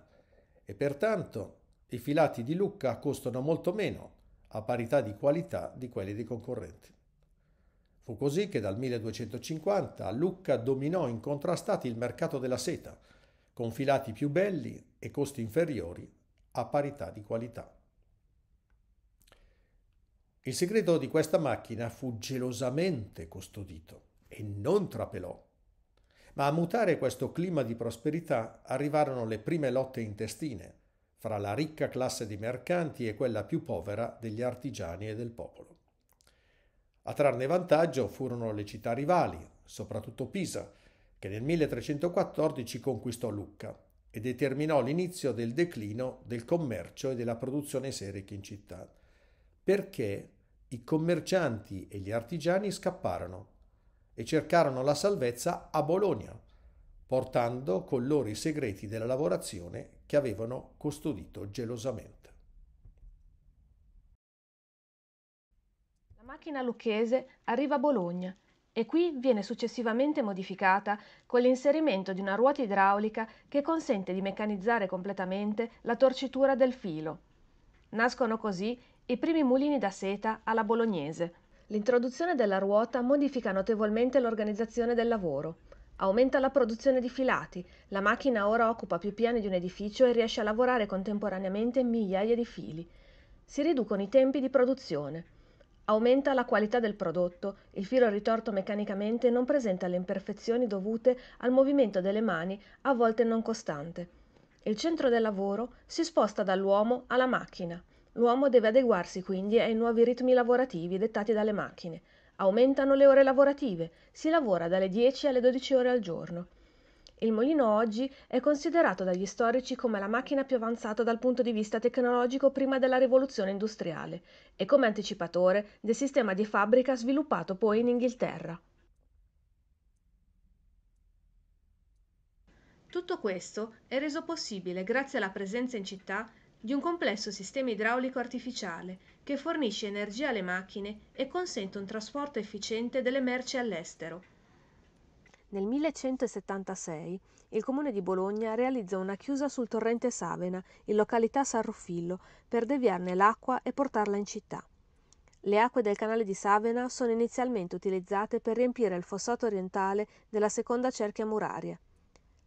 e pertanto i filati di Lucca costano molto meno, a parità di qualità, di quelli dei concorrenti. Fu così che dal 1250 Lucca dominò incontrastati il mercato della seta, con filati più belli e costi inferiori a parità di qualità. Il segreto di questa macchina fu gelosamente custodito e non trapelò ma a mutare questo clima di prosperità arrivarono le prime lotte intestine fra la ricca classe di mercanti e quella più povera degli artigiani e del popolo. A trarne vantaggio furono le città rivali, soprattutto Pisa, che nel 1314 conquistò Lucca e determinò l'inizio del declino del commercio e della produzione serica in città, perché i commercianti e gli artigiani scapparono e cercarono la salvezza a Bologna, portando con loro i segreti della lavorazione che avevano custodito gelosamente. La macchina lucchese arriva a Bologna e qui viene successivamente modificata con l'inserimento di una ruota idraulica che consente di meccanizzare completamente la torcitura del filo. Nascono così i primi mulini da seta alla bolognese. L'introduzione della ruota modifica notevolmente l'organizzazione del lavoro. Aumenta la produzione di filati, la macchina ora occupa più piani di un edificio e riesce a lavorare contemporaneamente migliaia di fili. Si riducono i tempi di produzione. Aumenta la qualità del prodotto, il filo ritorto meccanicamente non presenta le imperfezioni dovute al movimento delle mani, a volte non costante. Il centro del lavoro si sposta dall'uomo alla macchina. L'uomo deve adeguarsi quindi ai nuovi ritmi lavorativi dettati dalle macchine. Aumentano le ore lavorative, si lavora dalle 10 alle 12 ore al giorno. Il molino oggi è considerato dagli storici come la macchina più avanzata dal punto di vista tecnologico prima della rivoluzione industriale e come anticipatore del sistema di fabbrica sviluppato poi in Inghilterra. Tutto questo è reso possibile grazie alla presenza in città di un complesso sistema idraulico artificiale che fornisce energia alle macchine e consente un trasporto efficiente delle merci all'estero. Nel 1176 il comune di Bologna realizza una chiusa sul torrente Savena, in località San Ruffillo, per deviarne l'acqua e portarla in città. Le acque del canale di Savena sono inizialmente utilizzate per riempire il fossato orientale della seconda cerchia muraria.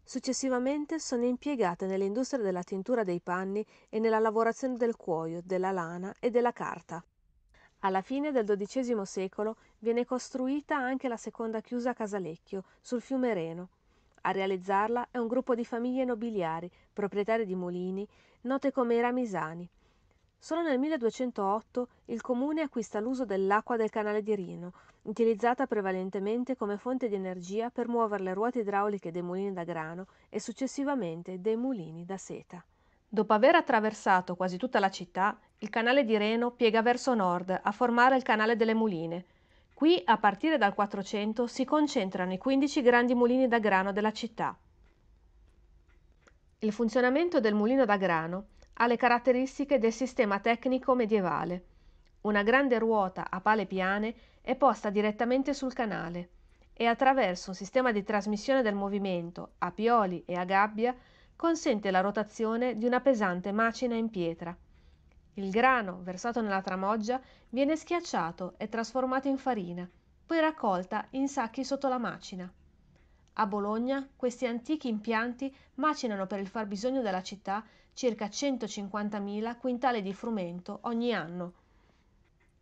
Successivamente sono impiegate nell'industria della tintura dei panni e nella lavorazione del cuoio, della lana e della carta. Alla fine del XII secolo viene costruita anche la seconda chiusa a Casalecchio, sul fiume Reno. A realizzarla è un gruppo di famiglie nobiliari, proprietarie di mulini, note come i Ramisani. Solo nel 1208 il comune acquista l'uso dell'acqua del canale di Rino, utilizzata prevalentemente come fonte di energia per muovere le ruote idrauliche dei mulini da grano e successivamente dei mulini da seta. Dopo aver attraversato quasi tutta la città, il canale di Reno piega verso nord a formare il canale delle muline. Qui, a partire dal 400, si concentrano i 15 grandi mulini da grano della città. Il funzionamento del mulino da grano ha le caratteristiche del sistema tecnico medievale. Una grande ruota a pale piane è posta direttamente sul canale e attraverso un sistema di trasmissione del movimento a pioli e a gabbia consente la rotazione di una pesante macina in pietra. Il grano versato nella tramoggia viene schiacciato e trasformato in farina, poi raccolta in sacchi sotto la macina. A Bologna questi antichi impianti macinano per il far bisogno della città circa 150.000 quintali di frumento ogni anno.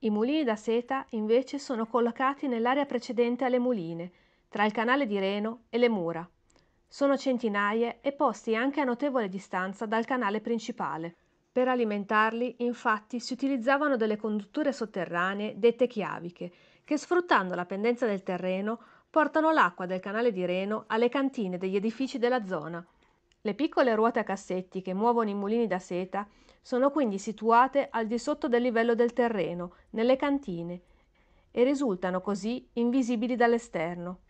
I mulini da seta, invece, sono collocati nell'area precedente alle muline, tra il canale di Reno e le mura. Sono centinaia e posti anche a notevole distanza dal canale principale. Per alimentarli, infatti, si utilizzavano delle condutture sotterranee dette chiaviche, che sfruttando la pendenza del terreno portano l'acqua del canale di Reno alle cantine degli edifici della zona. Le piccole ruote a cassetti che muovono i mulini da seta sono quindi situate al di sotto del livello del terreno, nelle cantine, e risultano così invisibili dall'esterno.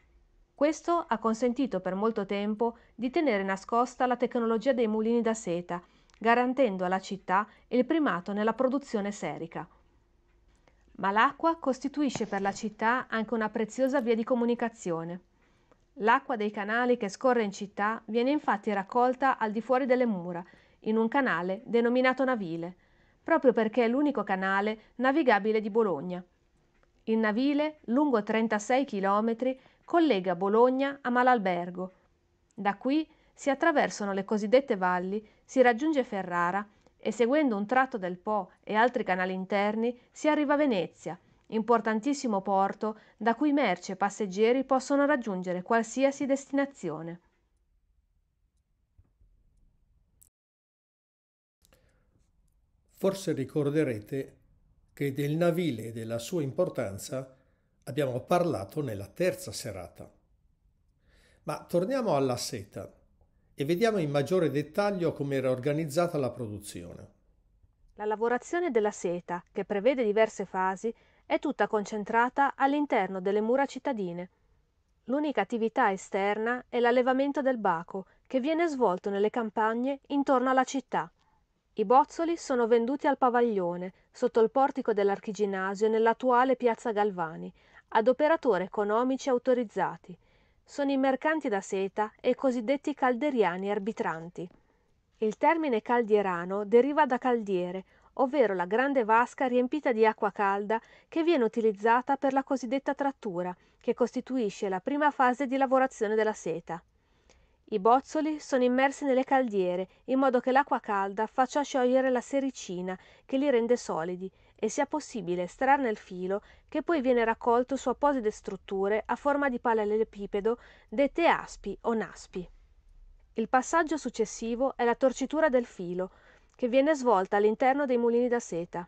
Questo ha consentito per molto tempo di tenere nascosta la tecnologia dei mulini da seta, garantendo alla città il primato nella produzione serica. Ma l'acqua costituisce per la città anche una preziosa via di comunicazione. L'acqua dei canali che scorre in città viene infatti raccolta al di fuori delle mura, in un canale denominato Navile, proprio perché è l'unico canale navigabile di Bologna. Il Navile, lungo 36 km, collega Bologna a Malalbergo. Da qui si attraversano le cosiddette valli, si raggiunge Ferrara e seguendo un tratto del Po e altri canali interni si arriva a Venezia, importantissimo porto da cui merci e passeggeri possono raggiungere qualsiasi destinazione. Forse ricorderete che del navile e della sua importanza abbiamo parlato nella terza serata. Ma torniamo alla seta e vediamo in maggiore dettaglio come era organizzata la produzione. La lavorazione della seta, che prevede diverse fasi, è tutta concentrata all'interno delle mura cittadine. L'unica attività esterna è l'allevamento del baco, che viene svolto nelle campagne intorno alla città. I bozzoli sono venduti al pavaglione, sotto il portico dell'archiginasio nell'attuale piazza Galvani, ad operatori economici autorizzati. Sono i mercanti da seta e i cosiddetti calderiani arbitranti. Il termine caldierano deriva da caldiere, ovvero la grande vasca riempita di acqua calda che viene utilizzata per la cosiddetta trattura, che costituisce la prima fase di lavorazione della seta. I bozzoli sono immersi nelle caldiere in modo che l'acqua calda faccia sciogliere la sericina che li rende solidi e sia possibile estrarne il filo che poi viene raccolto su apposite strutture a forma di parallelepipedo dette aspi o naspi. Il passaggio successivo è la torcitura del filo, che viene svolta all'interno dei mulini da seta.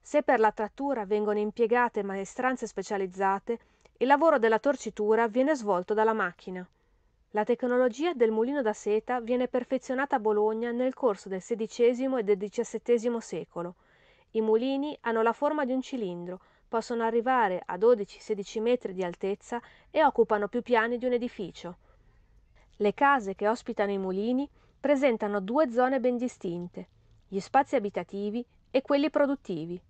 Se per la trattura vengono impiegate maestranze specializzate, il lavoro della torcitura viene svolto dalla macchina. La tecnologia del mulino da seta viene perfezionata a Bologna nel corso del XVI e del XVII secolo. I mulini hanno la forma di un cilindro, possono arrivare a 12-16 metri di altezza e occupano più piani di un edificio. Le case che ospitano i mulini presentano due zone ben distinte, gli spazi abitativi e quelli produttivi.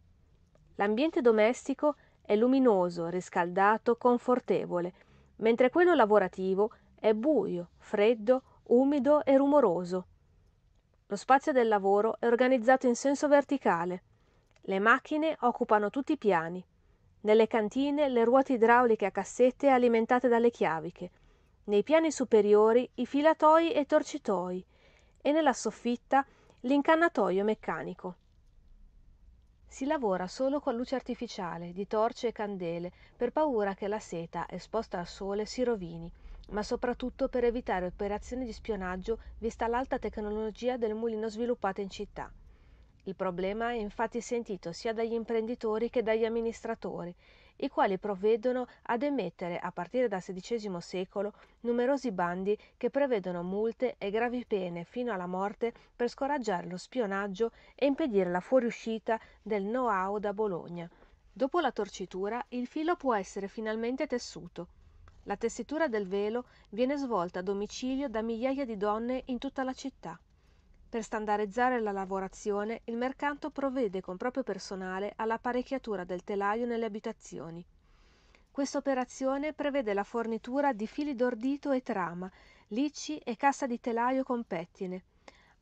L'ambiente domestico è luminoso, riscaldato, confortevole, mentre quello lavorativo è buio, freddo, umido e rumoroso. Lo spazio del lavoro è organizzato in senso verticale. Le macchine occupano tutti i piani. Nelle cantine le ruote idrauliche a cassette alimentate dalle chiaviche. Nei piani superiori i filatoi e torcitoi e nella soffitta l'incannatoio meccanico. Si lavora solo con luce artificiale, di torce e candele, per paura che la seta, esposta al sole, si rovini, ma soprattutto per evitare operazioni di spionaggio vista l'alta tecnologia del mulino sviluppata in città. Il problema è infatti sentito sia dagli imprenditori che dagli amministratori i quali provvedono ad emettere a partire dal XVI secolo numerosi bandi che prevedono multe e gravi pene fino alla morte per scoraggiare lo spionaggio e impedire la fuoriuscita del know-how da Bologna. Dopo la torcitura il filo può essere finalmente tessuto. La tessitura del velo viene svolta a domicilio da migliaia di donne in tutta la città. Per standardizzare la lavorazione, il mercanto provvede con proprio personale all'apparecchiatura del telaio nelle abitazioni. Questa operazione prevede la fornitura di fili d'ordito e trama, licci e cassa di telaio con pettine.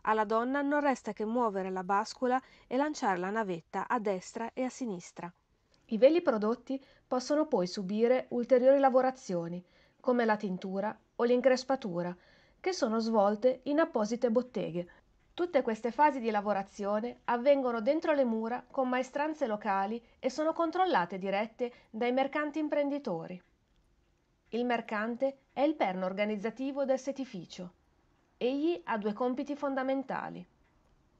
Alla donna non resta che muovere la bascula e lanciare la navetta a destra e a sinistra. I veli prodotti possono poi subire ulteriori lavorazioni, come la tintura o l'increspatura, che sono svolte in apposite botteghe Tutte queste fasi di lavorazione avvengono dentro le mura con maestranze locali e sono controllate dirette dai mercanti imprenditori. Il mercante è il perno organizzativo del setificio. Egli ha due compiti fondamentali.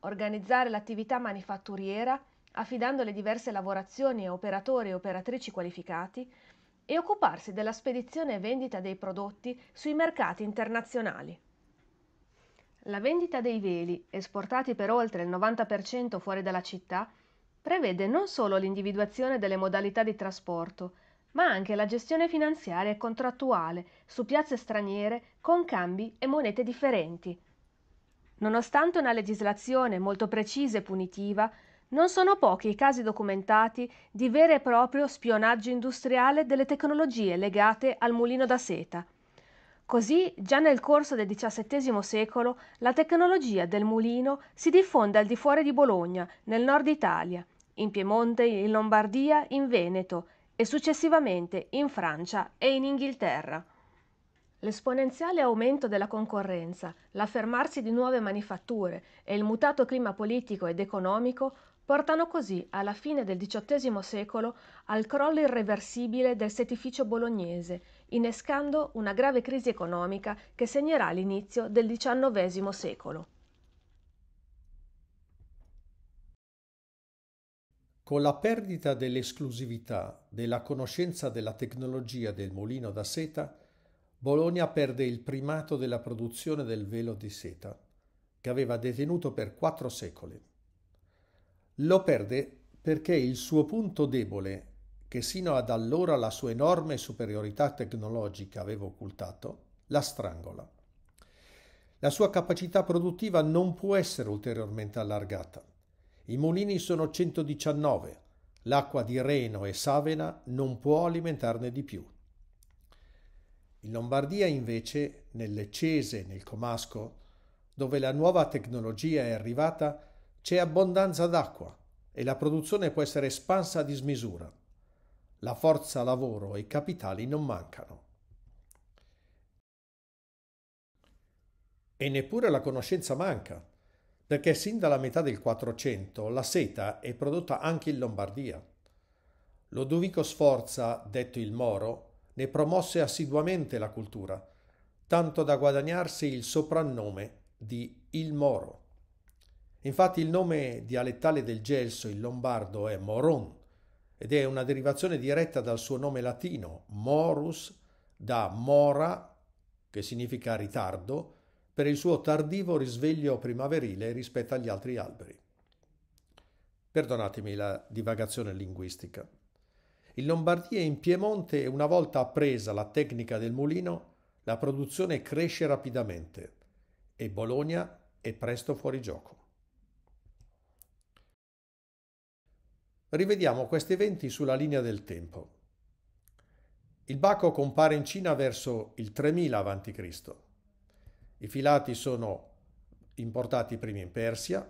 Organizzare l'attività manifatturiera affidando le diverse lavorazioni a operatori e operatrici qualificati e occuparsi della spedizione e vendita dei prodotti sui mercati internazionali. La vendita dei veli, esportati per oltre il 90% fuori dalla città, prevede non solo l'individuazione delle modalità di trasporto, ma anche la gestione finanziaria e contrattuale su piazze straniere con cambi e monete differenti. Nonostante una legislazione molto precisa e punitiva, non sono pochi i casi documentati di vero e proprio spionaggio industriale delle tecnologie legate al mulino da seta. Così, già nel corso del XVII secolo, la tecnologia del mulino si diffonde al di fuori di Bologna, nel nord Italia, in Piemonte, in Lombardia, in Veneto e successivamente in Francia e in Inghilterra. L'esponenziale aumento della concorrenza, l'affermarsi di nuove manifatture e il mutato clima politico ed economico portano così alla fine del XVIII secolo al crollo irreversibile del setificio bolognese, innescando una grave crisi economica che segnerà l'inizio del XIX secolo. Con la perdita dell'esclusività della conoscenza della tecnologia del mulino da seta, Bologna perde il primato della produzione del velo di seta, che aveva detenuto per quattro secoli. Lo perde perché il suo punto debole, che sino ad allora la sua enorme superiorità tecnologica aveva occultato, la strangola. La sua capacità produttiva non può essere ulteriormente allargata. I mulini sono 119, l'acqua di Reno e Savena non può alimentarne di più. In Lombardia invece, nelle Cese e nel Comasco, dove la nuova tecnologia è arrivata, c'è abbondanza d'acqua e la produzione può essere espansa a dismisura. La forza lavoro e i capitali non mancano. E neppure la conoscenza manca, perché sin dalla metà del 400 la seta è prodotta anche in Lombardia. Lodovico Sforza, detto il Moro, ne promosse assiduamente la cultura, tanto da guadagnarsi il soprannome di Il Moro. Infatti il nome dialettale del gelso in lombardo è moron ed è una derivazione diretta dal suo nome latino, morus, da mora, che significa ritardo, per il suo tardivo risveglio primaverile rispetto agli altri alberi. Perdonatemi la divagazione linguistica. In Lombardia e in Piemonte, una volta appresa la tecnica del mulino, la produzione cresce rapidamente e Bologna è presto fuori gioco. Rivediamo questi eventi sulla linea del tempo. Il Baco compare in Cina verso il 3000 a.C. I filati sono importati prima in Persia,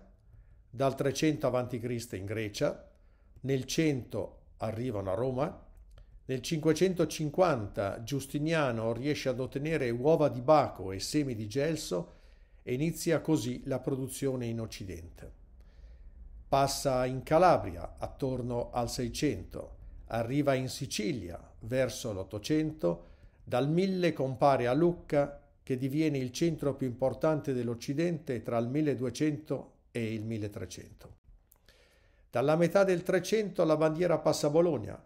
dal 300 a.C. in Grecia, nel 100 arrivano a Roma, nel 550 Giustiniano riesce ad ottenere uova di Baco e semi di gelso e inizia così la produzione in Occidente passa in Calabria attorno al 600, arriva in Sicilia verso l'800, dal 1000 compare a Lucca che diviene il centro più importante dell'Occidente tra il 1200 e il 1300. Dalla metà del 300 la bandiera passa a Bologna,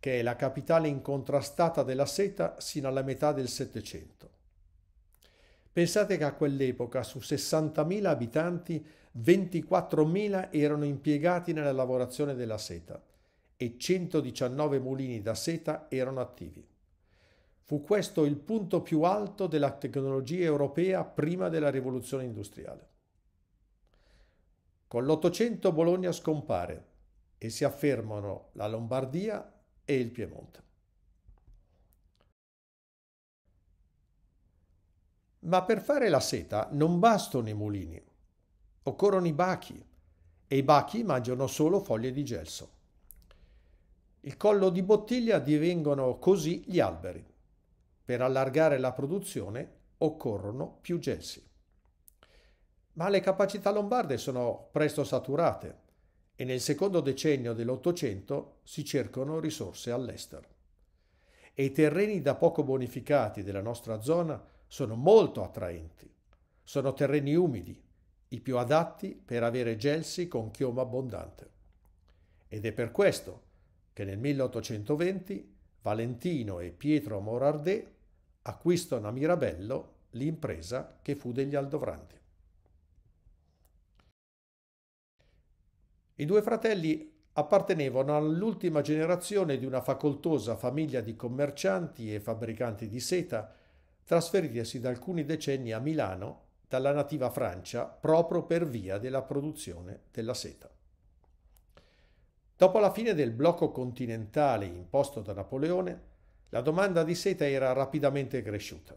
che è la capitale incontrastata della seta sino alla metà del 700. Pensate che a quell'epoca su 60.000 abitanti 24.000 erano impiegati nella lavorazione della seta e 119 mulini da seta erano attivi. Fu questo il punto più alto della tecnologia europea prima della rivoluzione industriale. Con l'Ottocento Bologna scompare e si affermano la Lombardia e il Piemonte. Ma per fare la seta non bastano i mulini, Occorrono i bachi e i bachi mangiano solo foglie di gelso. Il collo di bottiglia divengono così gli alberi. Per allargare la produzione occorrono più gelsi. Ma le capacità lombarde sono presto saturate e nel secondo decennio dell'Ottocento si cercano risorse all'estero. E i terreni da poco bonificati della nostra zona sono molto attraenti. Sono terreni umidi, i più adatti per avere gelsi con chioma abbondante. Ed è per questo che nel 1820 Valentino e Pietro Morardé acquistano a Mirabello l'impresa che fu degli Aldovranti. I due fratelli appartenevano all'ultima generazione di una facoltosa famiglia di commercianti e fabbricanti di seta trasferitesi da alcuni decenni a Milano dalla nativa Francia proprio per via della produzione della seta. Dopo la fine del blocco continentale imposto da Napoleone, la domanda di seta era rapidamente cresciuta.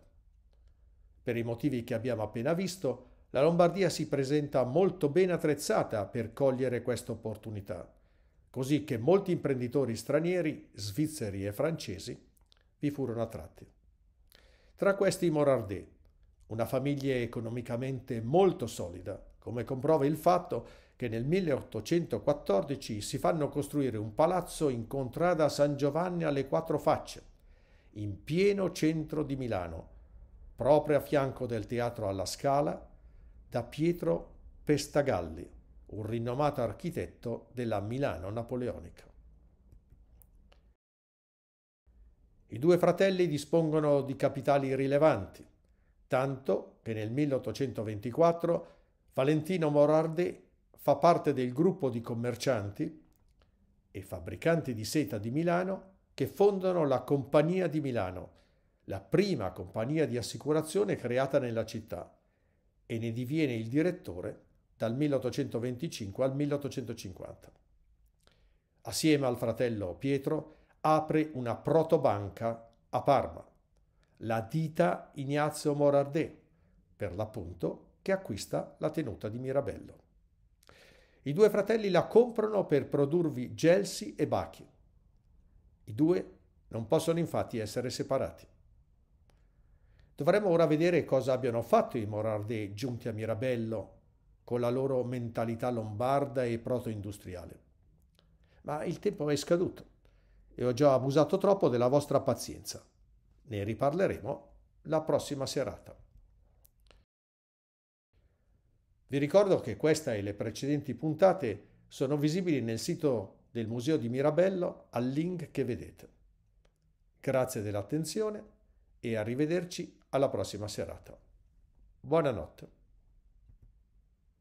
Per i motivi che abbiamo appena visto, la Lombardia si presenta molto ben attrezzata per cogliere questa opportunità, così che molti imprenditori stranieri, svizzeri e francesi, vi furono attratti. Tra questi Morardet, una famiglia economicamente molto solida, come comprova il fatto che nel 1814 si fanno costruire un palazzo in contrada San Giovanni alle quattro facce, in pieno centro di Milano, proprio a fianco del teatro alla Scala, da Pietro Pestagalli, un rinomato architetto della Milano napoleonica. I due fratelli dispongono di capitali rilevanti, tanto che nel 1824 Valentino Morardi fa parte del gruppo di commercianti e fabbricanti di seta di Milano che fondano la Compagnia di Milano, la prima compagnia di assicurazione creata nella città, e ne diviene il direttore dal 1825 al 1850. Assieme al fratello Pietro apre una protobanca a Parma la dita Ignazio Morardé, per l'appunto, che acquista la tenuta di Mirabello. I due fratelli la comprano per produrvi gelsi e bachi. I due non possono infatti essere separati. Dovremmo ora vedere cosa abbiano fatto i Morardé giunti a Mirabello con la loro mentalità lombarda e proto-industriale. Ma il tempo è scaduto e ho già abusato troppo della vostra pazienza. Ne riparleremo la prossima serata. Vi ricordo che questa e le precedenti puntate sono visibili nel sito del Museo di Mirabello al link che vedete. Grazie dell'attenzione e arrivederci alla prossima serata. Buonanotte.